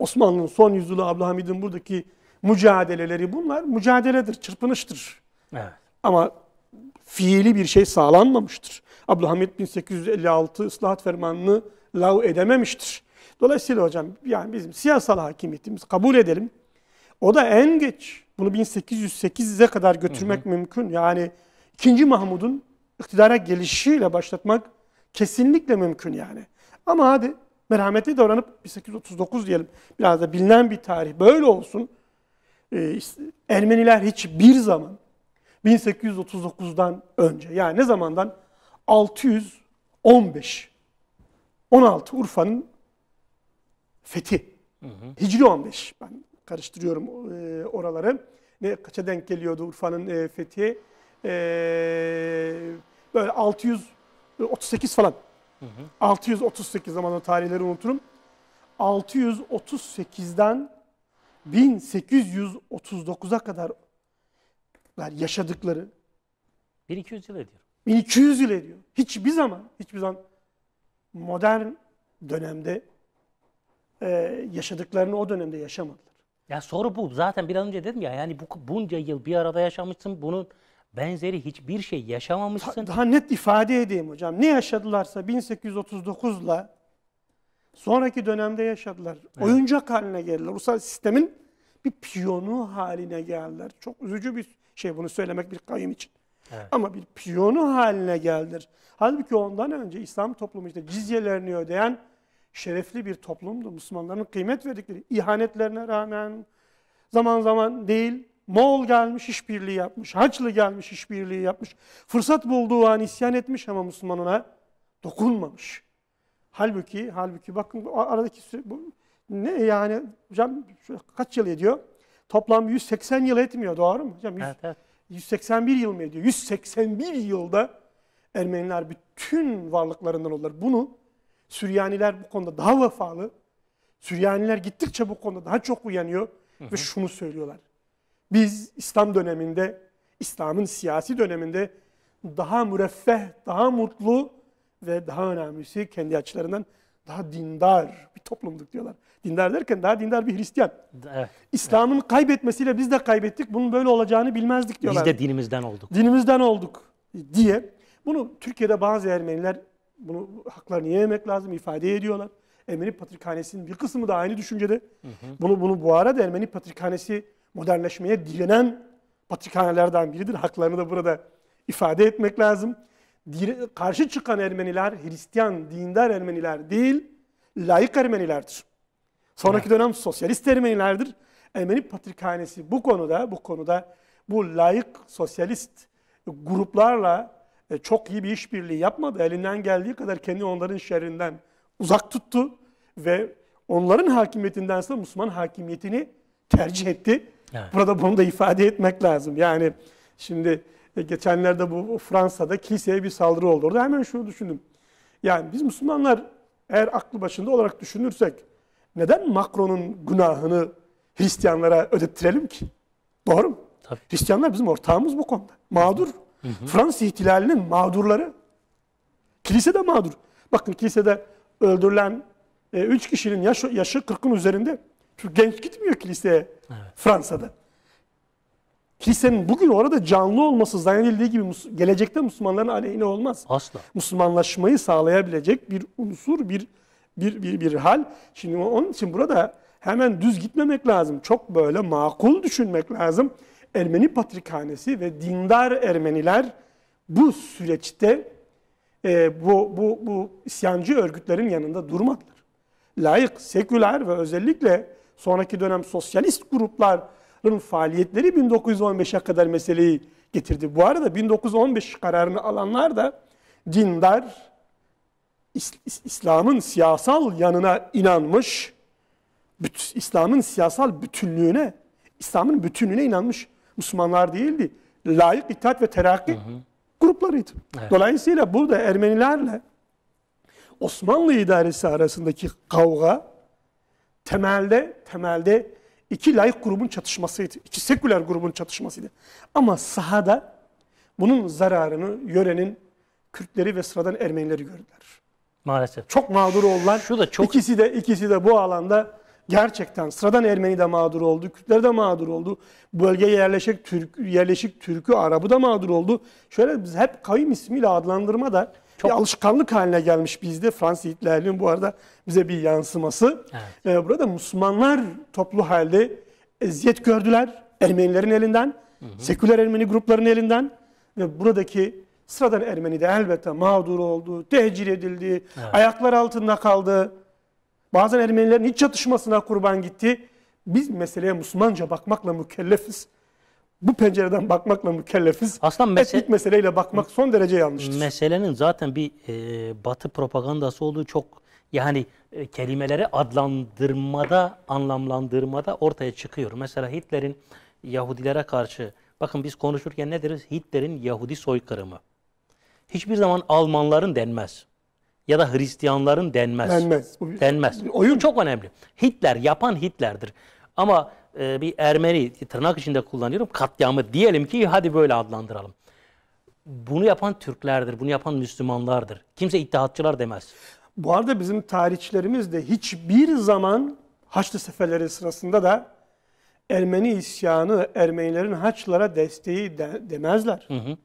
Osmanlı'nın son yüzyılı Abdülhamid'in buradaki mücadeleleri bunlar mücadeledir, çırpınıştır. Evet. Ama fiili bir şey sağlanmamıştır. Abdülhamid 1856 ıslahat fermanını lav edememiştir. Dolayısıyla hocam yani bizim siyasal hakimiyetimiz kabul edelim. O da en geç. Bunu 1808'e kadar götürmek hı hı. mümkün. Yani 2. Mahmud'un iktidara gelişiyle başlatmak kesinlikle mümkün yani. Ama hadi merhametli davranıp 1839 diyelim. Biraz da bilinen bir tarih böyle olsun. Ee, Ermeniler hiçbir zaman 1839'dan önce yani ne zamandan 615 16 Urfa'nın fethi. Hı hı. Hicri 15. Ben karıştırıyorum e, oraları. Ne kaça denk geliyordu Urfa'nın e, fethi? E, böyle 638 falan. Hı hı. 638 zamanla tarihleri unuturum. 638'den 1839'a kadar yani yaşadıkları 1200 yıl ediyor. 1200 yıl ediyor. Hiçbir zaman, hiçbir zaman modern dönemde e, yaşadıklarını o dönemde yaşamadılar. Ya soru bu. Zaten bir an önce dedim ya yani bu, bunca yıl bir arada yaşamışsın. Bunun benzeri hiçbir şey yaşamamışsın. Daha net ifade edeyim hocam. Ne yaşadılarsa 1839'la sonraki dönemde yaşadılar. Evet. Oyuncak haline geldiler. Ulusal sistemin bir piyonu haline geldiler. Çok üzücü bir şey bunu söylemek bir kavim için. Evet. Ama bir piyonu haline geldir. Halbuki ondan önce İslam toplumu işte cizyelerini ödeyen şerefli bir toplumdu. Müslümanların kıymet verdikleri ihanetlerine rağmen zaman zaman değil Moğol gelmiş işbirliği yapmış, Haçlı gelmiş işbirliği yapmış. Fırsat bulduğu an isyan etmiş ama Müslümanına dokunmamış. Halbuki, halbuki bakın aradaki bu, ne yani hocam kaç yıl ediyor? Toplam 180 yıl etmiyor doğru mu? Hocam 100, evet, evet. 181 yıl mı ediyor? 181 yılda Ermeniler bütün varlıklarından oldular. Bunu Süryaniler bu konuda daha vefalı. Süryaniler gittikçe bu konuda daha çok uyanıyor hı hı. ve şunu söylüyorlar. Biz İslam döneminde, İslam'ın siyasi döneminde daha müreffeh, daha mutlu ve daha önemlisi kendi açılarından daha dindar bir toplumduk diyorlar. Dindar derken daha dindar bir Hristiyan. Evet, İslam'ın evet. kaybetmesiyle biz de kaybettik. Bunun böyle olacağını bilmezdik diyorlar. Biz de dinimizden olduk. Dinimizden olduk diye. Bunu Türkiye'de bazı Ermeniler bunu haklarını yememek lazım ifade ediyorlar. Ermeni Patrikhanesi'nin bir kısmı da aynı düşüncede. Hı hı. Bunu bunu bu arada Ermeni Patrikhanesi modernleşmeye direnen patrikhanelerden biridir. Haklarını da burada ifade etmek lazım. karşı çıkan Ermeniler Hristiyan, dindar Ermeniler değil, laik Ermenilerdir. Sonraki dönem sosyalist Ermenilerdir. Ermeni Patrikhanesi bu konuda, bu konuda bu layık sosyalist gruplarla e, çok iyi bir işbirliği yapmadı. Elinden geldiği kadar kendi onların şerrinden uzak tuttu ve onların hakimiyetinden sonra Müslüman hakimiyetini tercih etti. Burada bunu da ifade etmek lazım. Yani şimdi e, geçenlerde bu Fransa'da kiliseye bir saldırı oldu. Orada hemen şunu düşündüm. Yani biz Müslümanlar eğer aklı başında olarak düşünürsek neden Macron'un günahını Hristiyanlara ödettirelim ki? Doğru mu? Tabii. Hristiyanlar bizim ortağımız bu konuda. Mağdur. Hı hı. Fransız ihtilalinin mağdurları. Kilise de mağdur. Bakın kilisede öldürülen 3 e, kişinin yaş, yaşı 40'ın üzerinde genç gitmiyor kiliseye evet. Fransa'da. Kilisenin bugün orada canlı olması zannedildiği gibi gelecekte Müslümanların aleyhine olmaz. Asla. Müslümanlaşmayı sağlayabilecek bir unsur, bir bir bir, bir hal. Şimdi onun için burada hemen düz gitmemek lazım. Çok böyle makul düşünmek lazım. Ermeni Patrikhanesi ve dindar Ermeniler bu süreçte e, bu, bu, bu isyancı örgütlerin yanında durmadılar. Layık, seküler ve özellikle sonraki dönem sosyalist grupların faaliyetleri 1915'e kadar meseleyi getirdi. Bu arada 1915 kararını alanlar da dindar, İslam'ın siyasal yanına inanmış, İslam'ın siyasal bütünlüğüne, İslam'ın bütünlüğüne inanmış Müslümanlar değildi. Layık itaat ve terakki hı hı. gruplarıydı. Evet. Dolayısıyla burada Ermenilerle Osmanlı idaresi arasındaki kavga temelde temelde iki layık grubun çatışmasıydı. İki seküler grubun çatışmasıydı. Ama sahada bunun zararını yörenin Kürtleri ve sıradan Ermenileri gördüler. Maalesef. Çok mağdur oldular. Şu da çok... İkisi de ikisi de bu alanda gerçekten sıradan Ermeni de mağdur oldu, Kürtler de mağdur oldu. Bölgeye yerleşik Türk, yerleşik Türk'ü, Arapı da mağdur oldu. Şöyle biz hep kavim ismiyle adlandırma da çok... Bir alışkanlık haline gelmiş bizde Fransız Yiğitlerliğin bu arada bize bir yansıması. Evet. Ee, burada Müslümanlar toplu halde eziyet gördüler Ermenilerin elinden, hı hı. seküler Ermeni grupların elinden ve buradaki sıradan Ermeni de elbette mağdur oldu, tehcir edildi, evet. ayaklar altında kaldı. Bazen Ermenilerin iç çatışmasına kurban gitti. Biz meseleye Müslümanca bakmakla mükellefiz bu pencereden bakmakla mükellefiz. Aslında mesele, etnik meseleyle bakmak son derece yanlıştır. Meselenin zaten bir e, batı propagandası olduğu çok yani e, kelimeleri adlandırmada, anlamlandırmada ortaya çıkıyor. Mesela Hitler'in Yahudilere karşı bakın biz konuşurken ne deriz? Hitler'in Yahudi soykırımı. Hiçbir zaman Almanların denmez. Ya da Hristiyanların denmez. Denmez. denmez. Oyun çok önemli. Hitler yapan Hitler'dir. Ama e, bir Ermeni tırnak içinde kullanıyorum katliamı diyelim ki hadi böyle adlandıralım. Bunu yapan Türklerdir, bunu yapan Müslümanlardır. Kimse ittihatçılar demez. Bu arada bizim tarihçilerimiz de hiçbir zaman Haçlı seferleri sırasında da Ermeni isyanı, Ermenilerin Haçlılara desteği de, demezler. Hı hı.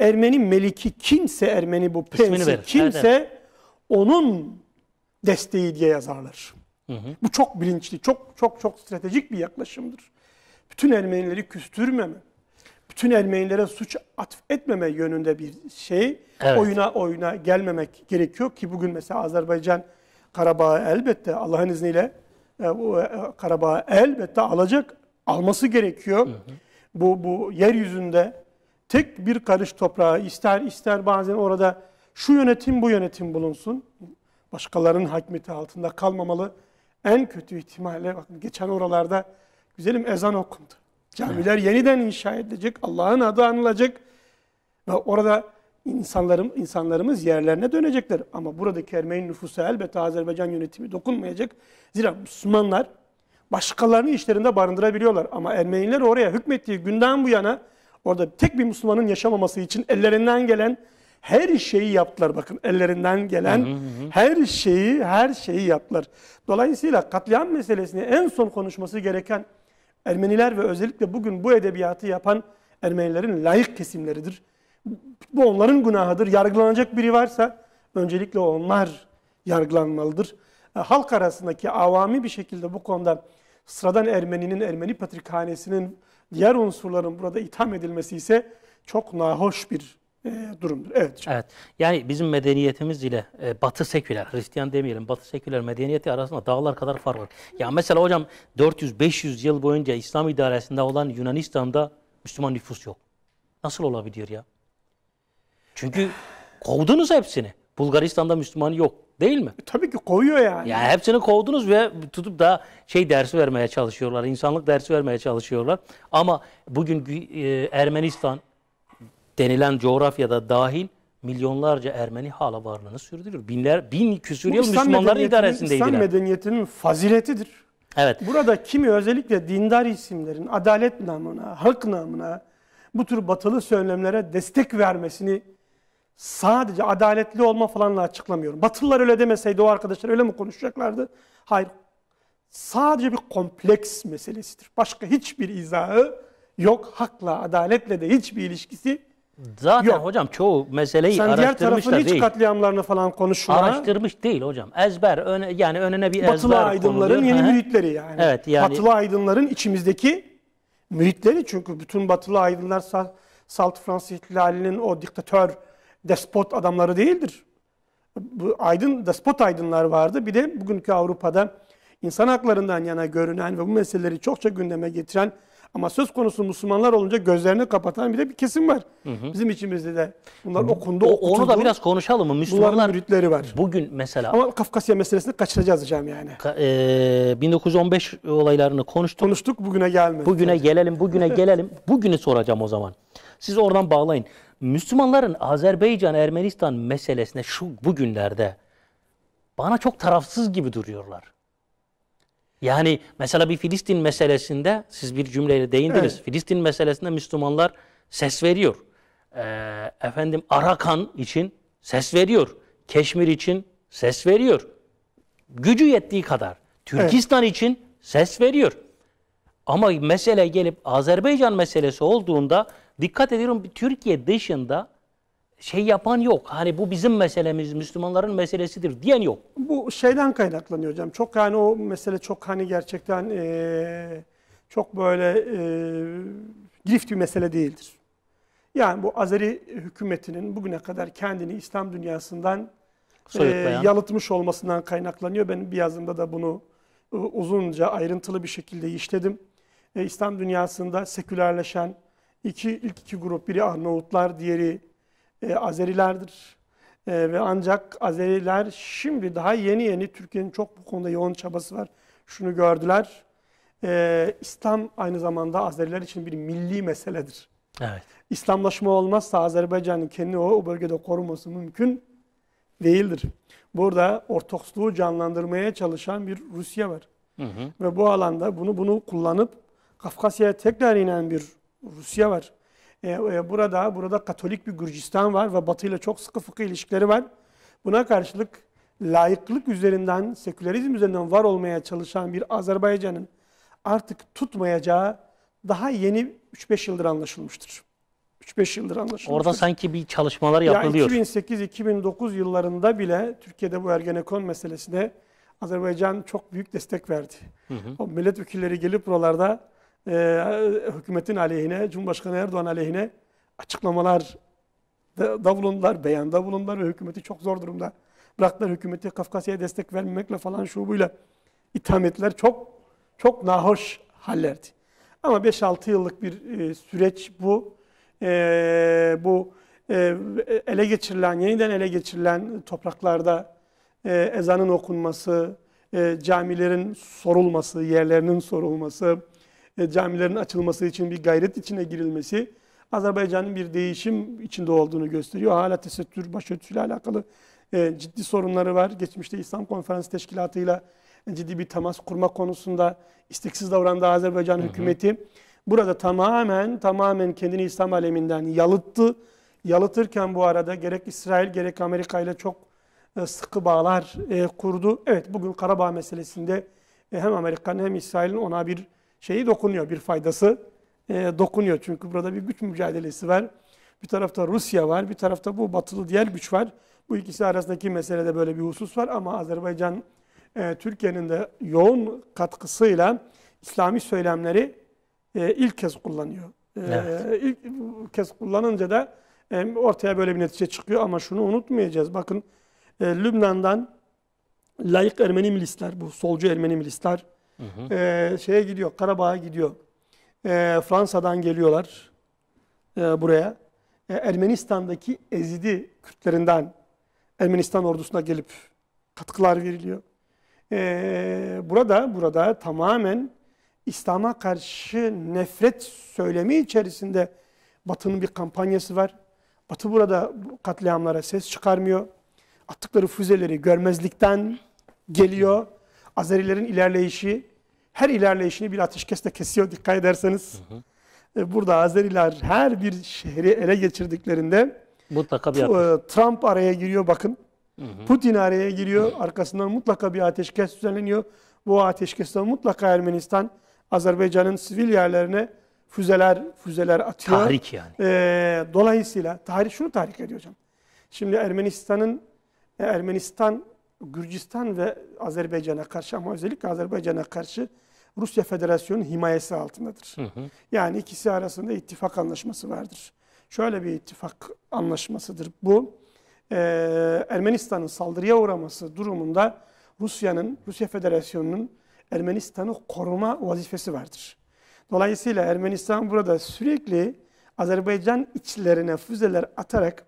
Ermeni meliki kimse, Ermeni bu prensi kimse Nereden? onun desteği diye yazarlar. Hı hı. Bu çok bilinçli, çok çok çok stratejik bir yaklaşımdır. Bütün Ermenileri küstürmeme, bütün Ermenilere suç etmeme yönünde bir şey evet. oyuna oyuna gelmemek gerekiyor ki bugün mesela Azerbaycan Karabağ'ı elbette Allah'ın izniyle e, e, Karabağ'ı elbette alacak, alması gerekiyor. Hı hı. Bu bu yeryüzünde tek bir karış toprağı ister ister bazen orada şu yönetim bu yönetim bulunsun. Başkalarının hakmeti altında kalmamalı en kötü ihtimalle bakın geçen oralarda güzelim ezan okundu. Camiler yeniden inşa edilecek, Allah'ın adı anılacak ve orada insanlarım, insanlarımız yerlerine dönecekler. Ama buradaki Ermeni nüfusu elbette Azerbaycan yönetimi dokunmayacak. Zira Müslümanlar başkalarını işlerinde barındırabiliyorlar. Ama Ermeniler oraya hükmettiği günden bu yana orada tek bir Müslümanın yaşamaması için ellerinden gelen her şeyi yaptılar. Bakın ellerinden gelen her şeyi, her şeyi yaptılar. Dolayısıyla katliam meselesini en son konuşması gereken Ermeniler ve özellikle bugün bu edebiyatı yapan Ermenilerin layık kesimleridir. Bu onların günahıdır. Yargılanacak biri varsa öncelikle onlar yargılanmalıdır. E, halk arasındaki avami bir şekilde bu konuda sıradan Ermeni'nin, Ermeni patrikhanesinin diğer unsurların burada itham edilmesi ise çok nahoş bir e, ee, durumdur. Evet. Canım. Evet. Yani bizim medeniyetimiz ile e, Batı seküler, Hristiyan demeyelim, Batı seküler medeniyeti arasında dağlar kadar fark var. Ya mesela hocam 400-500 yıl boyunca İslam idaresinde olan Yunanistan'da Müslüman nüfus yok. Nasıl olabiliyor ya? Çünkü kovdunuz hepsini. Bulgaristan'da Müslüman yok değil mi? E, tabii ki kovuyor yani. Ya hepsini kovdunuz ve tutup da şey dersi vermeye çalışıyorlar, insanlık dersi vermeye çalışıyorlar. Ama bugün e, Ermenistan, denilen coğrafyada dahil milyonlarca Ermeni hala varlığını sürdürüyor. Binler, bin küsur yıl Müslümanların idaresindeydiler. İslam medeniyetinin faziletidir. Evet. Burada kimi özellikle dindar isimlerin adalet namına, hak namına bu tür batılı söylemlere destek vermesini sadece adaletli olma falanla açıklamıyorum. Batılılar öyle demeseydi o arkadaşlar öyle mi konuşacaklardı? Hayır. Sadece bir kompleks meselesidir. Başka hiçbir izahı yok. Hakla, adaletle de hiçbir ilişkisi Zaten Yok. hocam çoğu meseleyi Sen araştırmış diğer tarafın da hiç değil. katliamlarını falan konuşma. Araştırmış değil hocam. Ezber öne, yani önüne bir Batılı ezber Batılı aydınların konuluyor. yeni Hı. müritleri yani. Evet yani. Batılı aydınların içimizdeki müritleri çünkü bütün batılı aydınlar Salt Fransız İhtilali'nin o diktatör despot adamları değildir. Bu aydın despot aydınlar vardı. Bir de bugünkü Avrupa'da insan haklarından yana görünen ve bu meseleleri çokça gündeme getiren ama söz konusu Müslümanlar olunca gözlerini kapatan bir de bir kesim var. Hı hı. Bizim içimizde de bunlar okundu, o, okutuldu. Onu da biraz konuşalım mı? Müslümanlar Bunların müritleri var. Bugün mesela. Ama Kafkasya meselesini kaçıracağız hocam yani. Ka e 1915 olaylarını konuştuk. Konuştuk bugüne gelmedi. Bugüne tabii. gelelim, bugüne <laughs> gelelim. Bugünü soracağım o zaman. Siz oradan bağlayın. Müslümanların Azerbaycan-Ermenistan meselesine şu bugünlerde bana çok tarafsız gibi duruyorlar. Yani mesela bir Filistin meselesinde siz bir cümleyle değindiniz. Evet. Filistin meselesinde Müslümanlar ses veriyor. Ee, efendim Arakan için ses veriyor. Keşmir için ses veriyor. Gücü yettiği kadar. Türkistan evet. için ses veriyor. Ama mesele gelip Azerbaycan meselesi olduğunda dikkat ediyorum Türkiye dışında şey yapan yok. Hani bu bizim meselemiz, Müslümanların meselesidir diyen yok. Bu şeyden kaynaklanıyor hocam. Çok yani o mesele çok hani gerçekten e, çok böyle e, grift bir mesele değildir. Yani bu Azeri hükümetinin bugüne kadar kendini İslam dünyasından e, yalıtmış olmasından kaynaklanıyor. Ben bir yazımda da bunu e, uzunca ayrıntılı bir şekilde işledim. E, İslam dünyasında sekülerleşen iki ilk iki grup biri Arnavutlar, diğeri e, Azerilerdir. E, ve ancak Azeriler şimdi daha yeni yeni Türkiye'nin çok bu konuda yoğun çabası var. Şunu gördüler. E, İslam aynı zamanda Azeriler için bir milli meseledir. Evet. İslamlaşma olmazsa Azerbaycan'ın kendi o, o bölgede koruması mümkün değildir. Burada ortoksluğu canlandırmaya çalışan bir Rusya var. Hı hı. Ve bu alanda bunu bunu kullanıp Kafkasya'ya tekrar inen bir Rusya var. E, e, burada burada Katolik bir Gürcistan var ve Batı ile çok sıkı fıkı ilişkileri var. Buna karşılık layıklık üzerinden, sekülerizm üzerinden var olmaya çalışan bir Azerbaycan'ın artık tutmayacağı daha yeni 3-5 yıldır anlaşılmıştır. 3-5 yıldır anlaşılmıştır. Orada sanki bir çalışmalar yapılıyor. Ya 2008-2009 yıllarında bile Türkiye'de bu Ergenekon meselesine Azerbaycan çok büyük destek verdi. Hı hı. O milletvekilleri gelip buralarda e, hükümetin aleyhine, Cumhurbaşkanı Erdoğan aleyhine açıklamalar da bulundular, beyanda bulundular ve hükümeti çok zor durumda bıraktılar. Hükümeti Kafkasya'ya destek vermemekle falan şubuyla itham ettiler. Çok çok nahoş hallerdi. Ama 5-6 yıllık bir e, süreç bu. E, bu e, ele geçirilen, yeniden ele geçirilen topraklarda e, ezanın okunması, e, camilerin sorulması, yerlerinin sorulması, e, camilerin açılması için bir gayret içine girilmesi Azerbaycan'ın bir değişim içinde olduğunu gösteriyor. Hala tesettür, başörtüsüyle alakalı e, ciddi sorunları var. Geçmişte İslam Konferansı Teşkilatı'yla e, ciddi bir temas kurma konusunda isteksiz davrandı Azerbaycan hı hı. hükümeti. Burada tamamen tamamen kendini İslam aleminden yalıttı. Yalıtırken bu arada gerek İsrail gerek Amerika ile çok sıkı bağlar kurdu. Evet bugün Karabağ meselesinde hem Amerika'nın hem İsrail'in ona bir şeyi dokunuyor, bir faydası e, dokunuyor. Çünkü burada bir güç mücadelesi var. Bir tarafta Rusya var, bir tarafta bu batılı diğer güç var. Bu ikisi arasındaki meselede böyle bir husus var ama Azerbaycan, e, Türkiye'nin de yoğun katkısıyla İslami söylemleri e, ilk kez kullanıyor. E, evet. İlk kez kullanınca da e, ortaya böyle bir netice çıkıyor ama şunu unutmayacağız. Bakın e, Lübnan'dan layık Ermeni milisler, bu solcu Ermeni milisler, Hı hı. Ee, şeye gidiyor, Karabağ'a gidiyor. E, Fransa'dan geliyorlar e, buraya. E, Ermenistan'daki Ezidi Kürtlerinden Ermenistan ordusuna gelip katkılar veriliyor. E, burada burada tamamen İslam'a karşı nefret söylemi içerisinde Batı'nın bir kampanyası var. Batı burada katliamlara ses çıkarmıyor. Attıkları füzeleri görmezlikten geliyor. Azerilerin ilerleyişi, her ilerleyişini bir ateşkesle kesiyor dikkat ederseniz. Hı e, hı. Burada Azeriler her bir şehri ele geçirdiklerinde mutlaka bir e, Trump araya giriyor bakın. Putin araya giriyor. Arkasından mutlaka bir ateşkes düzenleniyor. Bu ateşkesle mutlaka Ermenistan Azerbaycan'ın sivil yerlerine füzeler füzeler atıyor. Tahrik yani. Ee, dolayısıyla tarih şunu tahrik ediyor hocam. Şimdi Ermenistan'ın e, Ermenistan Gürcistan ve Azerbaycan'a karşı ama özellikle Azerbaycan'a karşı Rusya Federasyonu himayesi altındadır. Hı hı. Yani ikisi arasında ittifak anlaşması vardır. Şöyle bir ittifak anlaşmasıdır bu. Ee, Ermenistan'ın saldırıya uğraması durumunda Rusya'nın, Rusya Federasyonu'nun Ermenistan'ı koruma vazifesi vardır. Dolayısıyla Ermenistan burada sürekli Azerbaycan içlerine füzeler atarak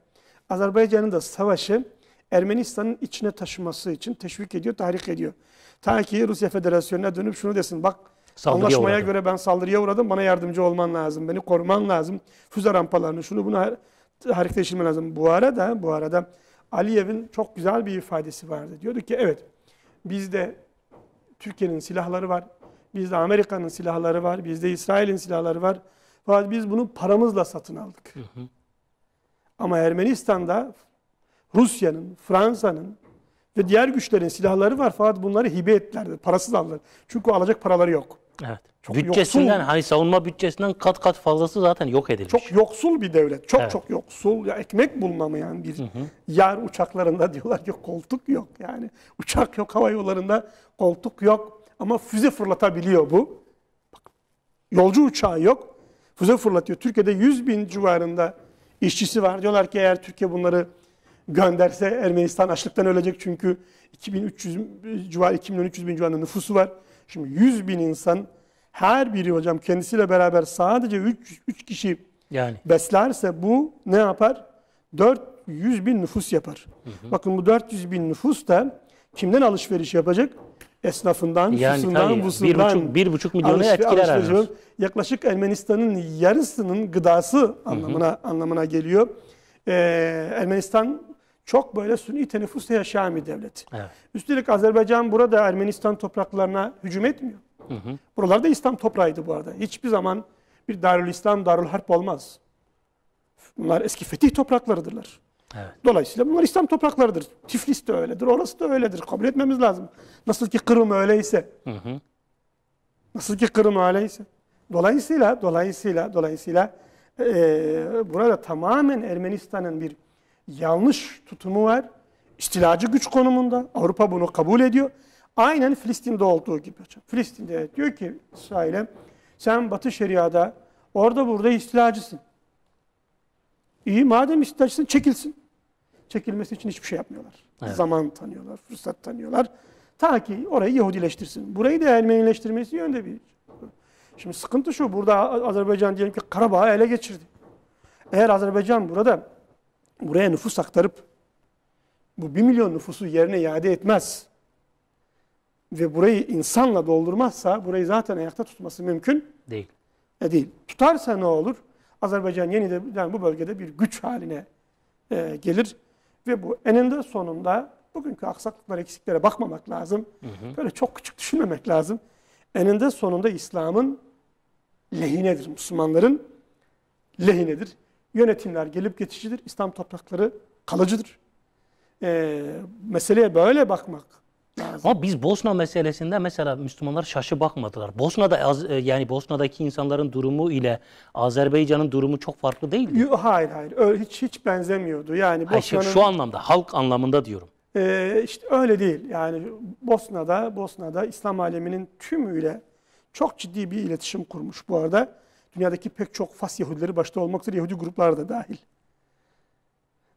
Azerbaycan'ın da savaşı Ermenistan'ın içine taşıması için teşvik ediyor, tahrik ediyor. Ta ki Rusya Federasyonu'na dönüp şunu desin, bak saldırıya anlaşmaya uğradım. göre ben saldırıya uğradım, bana yardımcı olman lazım, beni koruman lazım, füze rampalarını, şunu bunu har harekete geçirmen lazım. Bu arada, bu arada Aliyev'in çok güzel bir ifadesi vardı. Diyordu ki evet, bizde Türkiye'nin silahları var, bizde Amerika'nın silahları var, bizde İsrail'in silahları var. Fakat biz bunu paramızla satın aldık. Hı hı. Ama Ermenistan'da Rusya'nın, Fransa'nın ve diğer güçlerin silahları var fakat bunları hibe ettiler. Parasız aldılar. Çünkü alacak paraları yok. Evet. Çok bütçesinden yoksul. hani savunma bütçesinden kat kat fazlası zaten yok edilmiş. Çok yoksul bir devlet. Çok evet. çok yoksul. Ya ekmek bulunamayan bir hı hı. yer uçaklarında <laughs> diyorlar ki koltuk yok. Yani uçak yok hava yollarında koltuk yok ama füze fırlatabiliyor bu. Bak, yolcu uçağı yok. Füze fırlatıyor. Türkiye'de 100 bin civarında işçisi var. Diyorlar ki eğer Türkiye bunları gönderse Ermenistan açlıktan ölecek çünkü 2300 civar 2300 bin civarında nüfusu var. Şimdi 100 bin insan her biri hocam kendisiyle beraber sadece 3, 3 kişi yani. beslerse bu ne yapar? 400 bin nüfus yapar. Hı hı. Bakın bu 400 bin nüfus da kimden alışveriş yapacak? Esnafından, yani susundan, busundan. Bir buçuk, bir buçuk milyona alışveriş, etkiler alışveriş, Yaklaşık Ermenistan'ın yarısının gıdası anlamına hı hı. anlamına geliyor. Ee, Ermenistan çok böyle sünni teneffüste yaşayan bir devlet. Evet. Üstelik Azerbaycan burada Ermenistan topraklarına hücum etmiyor. Hı hı. Buralarda İslam toprağıydı bu arada. Hiçbir zaman bir Darül İslam, Darül Harp olmaz. Bunlar eski fetih topraklarıdırlar. Evet. Dolayısıyla bunlar İslam topraklarıdır. Tiflis de öyledir, orası da öyledir. Kabul etmemiz lazım. Nasıl ki Kırım öyleyse. Hı hı. Nasıl ki Kırım öyleyse. Dolayısıyla, dolayısıyla, dolayısıyla e, burada tamamen Ermenistan'ın bir yanlış tutumu var. İstilacı güç konumunda. Avrupa bunu kabul ediyor. Aynen Filistin'de olduğu gibi. Filistin'de diyor ki İsrail'e sen Batı Şeria'da orada burada istilacısın. İyi madem istilacısın çekilsin. Çekilmesi için hiçbir şey yapmıyorlar. Evet. Zaman tanıyorlar, fırsat tanıyorlar. Ta ki orayı Yahudileştirsin. Burayı da Ermenileştirmesi yönde bir. Şimdi sıkıntı şu, burada Azerbaycan diyelim ki Karabağ'ı ele geçirdi. Eğer Azerbaycan burada buraya nüfus aktarıp bu bir milyon nüfusu yerine iade etmez ve burayı insanla doldurmazsa burayı zaten ayakta tutması mümkün değil. E değil. Tutarsa ne olur? Azerbaycan yeniden bu bölgede bir güç haline e, gelir ve bu eninde sonunda bugünkü aksaklıklara, eksiklere bakmamak lazım. Hı hı. Böyle çok küçük düşünmemek lazım. Eninde sonunda İslam'ın lehinedir. Müslümanların lehinedir. Yönetimler gelip geçicidir. İslam toprakları kalıcıdır. E, meseleye böyle bakmak lazım. Ama biz Bosna meselesinde mesela Müslümanlar şaşı bakmadılar. Bosna'da e, yani Bosna'daki insanların durumu ile Azerbaycan'ın durumu çok farklı değil mi? Hayır hayır. Öyle hiç hiç benzemiyordu. Yani şey, Bosna'nın şu anlamda halk anlamında diyorum. E, işte öyle değil. Yani Bosna'da Bosna'da İslam aleminin tümüyle çok ciddi bir iletişim kurmuş bu arada. Dünyadaki pek çok Fas Yahudileri başta olmak üzere Yahudi gruplar da dahil.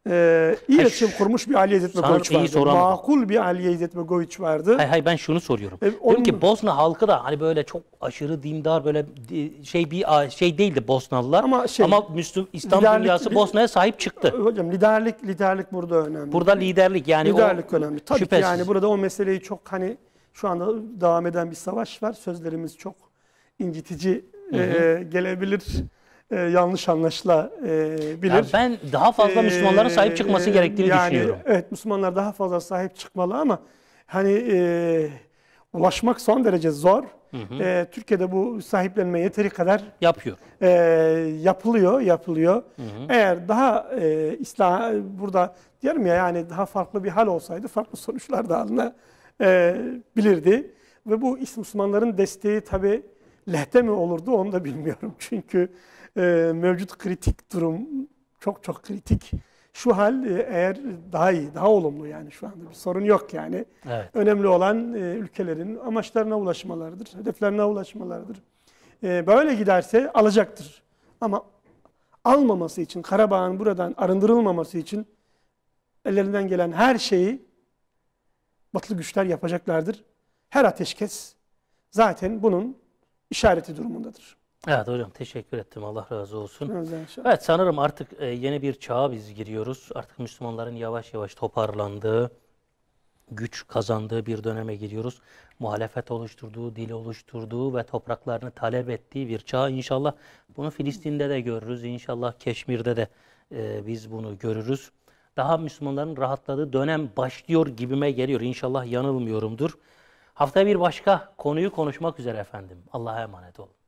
Ee, iyi Hayır, iletişim kurmuş bir Ali Zetmegoviç vardı. Soramadım. Makul bir Ali Zetmegoviç vardı. Hayır hayır ben şunu soruyorum. Ee, onun... Diyorum ki Bosna halkı da hani böyle çok aşırı dindar böyle şey bir şey değildi Bosnalılar. Ama, şey, Ama Müslüm İslam dünyası Bosna'ya sahip çıktı. Hocam liderlik liderlik burada önemli. Burada liderlik yani liderlik o, önemli. Tabii şüphesiz. ki yani burada o meseleyi çok hani şu anda devam eden bir savaş var. Sözlerimiz çok incitici hı E, gelebilir. E, yanlış anlaşılabilir. Ya ben daha fazla Müslümanlara sahip çıkması e, gerektiğini yani, düşünüyorum. Evet Müslümanlar daha fazla sahip çıkmalı ama hani e, ulaşmak son derece zor. Hı hı. E, Türkiye'de bu sahiplenme yeteri kadar yapıyor. E, yapılıyor, yapılıyor. Hı hı. Eğer daha e, İslam burada diyorum ya yani daha farklı bir hal olsaydı farklı sonuçlar da alınabilirdi. E, bilirdi. Ve bu İslam Müslümanların desteği tabii lehte mi olurdu onu da bilmiyorum. <laughs> Çünkü e, mevcut kritik durum çok çok kritik. Şu hal e, eğer daha iyi, daha olumlu yani şu anda bir sorun yok yani. Evet. Önemli olan e, ülkelerin amaçlarına ulaşmalarıdır, hedeflerine ulaşmalarıdır. E, böyle giderse alacaktır. Ama almaması için, Karabağ'ın buradan arındırılmaması için ellerinden gelen her şeyi batılı güçler yapacaklardır. Her ateşkes zaten bunun işareti durumundadır. Evet hocam teşekkür ettim. Allah razı olsun. Evet sanırım artık e, yeni bir çağa biz giriyoruz. Artık Müslümanların yavaş yavaş toparlandığı, güç kazandığı bir döneme giriyoruz. Muhalefet oluşturduğu, dil oluşturduğu ve topraklarını talep ettiği bir çağ. İnşallah bunu Filistin'de de görürüz. İnşallah Keşmir'de de e, biz bunu görürüz. Daha Müslümanların rahatladığı dönem başlıyor gibime geliyor. İnşallah yanılmıyorumdur. Haftaya bir başka konuyu konuşmak üzere efendim. Allah'a emanet olun.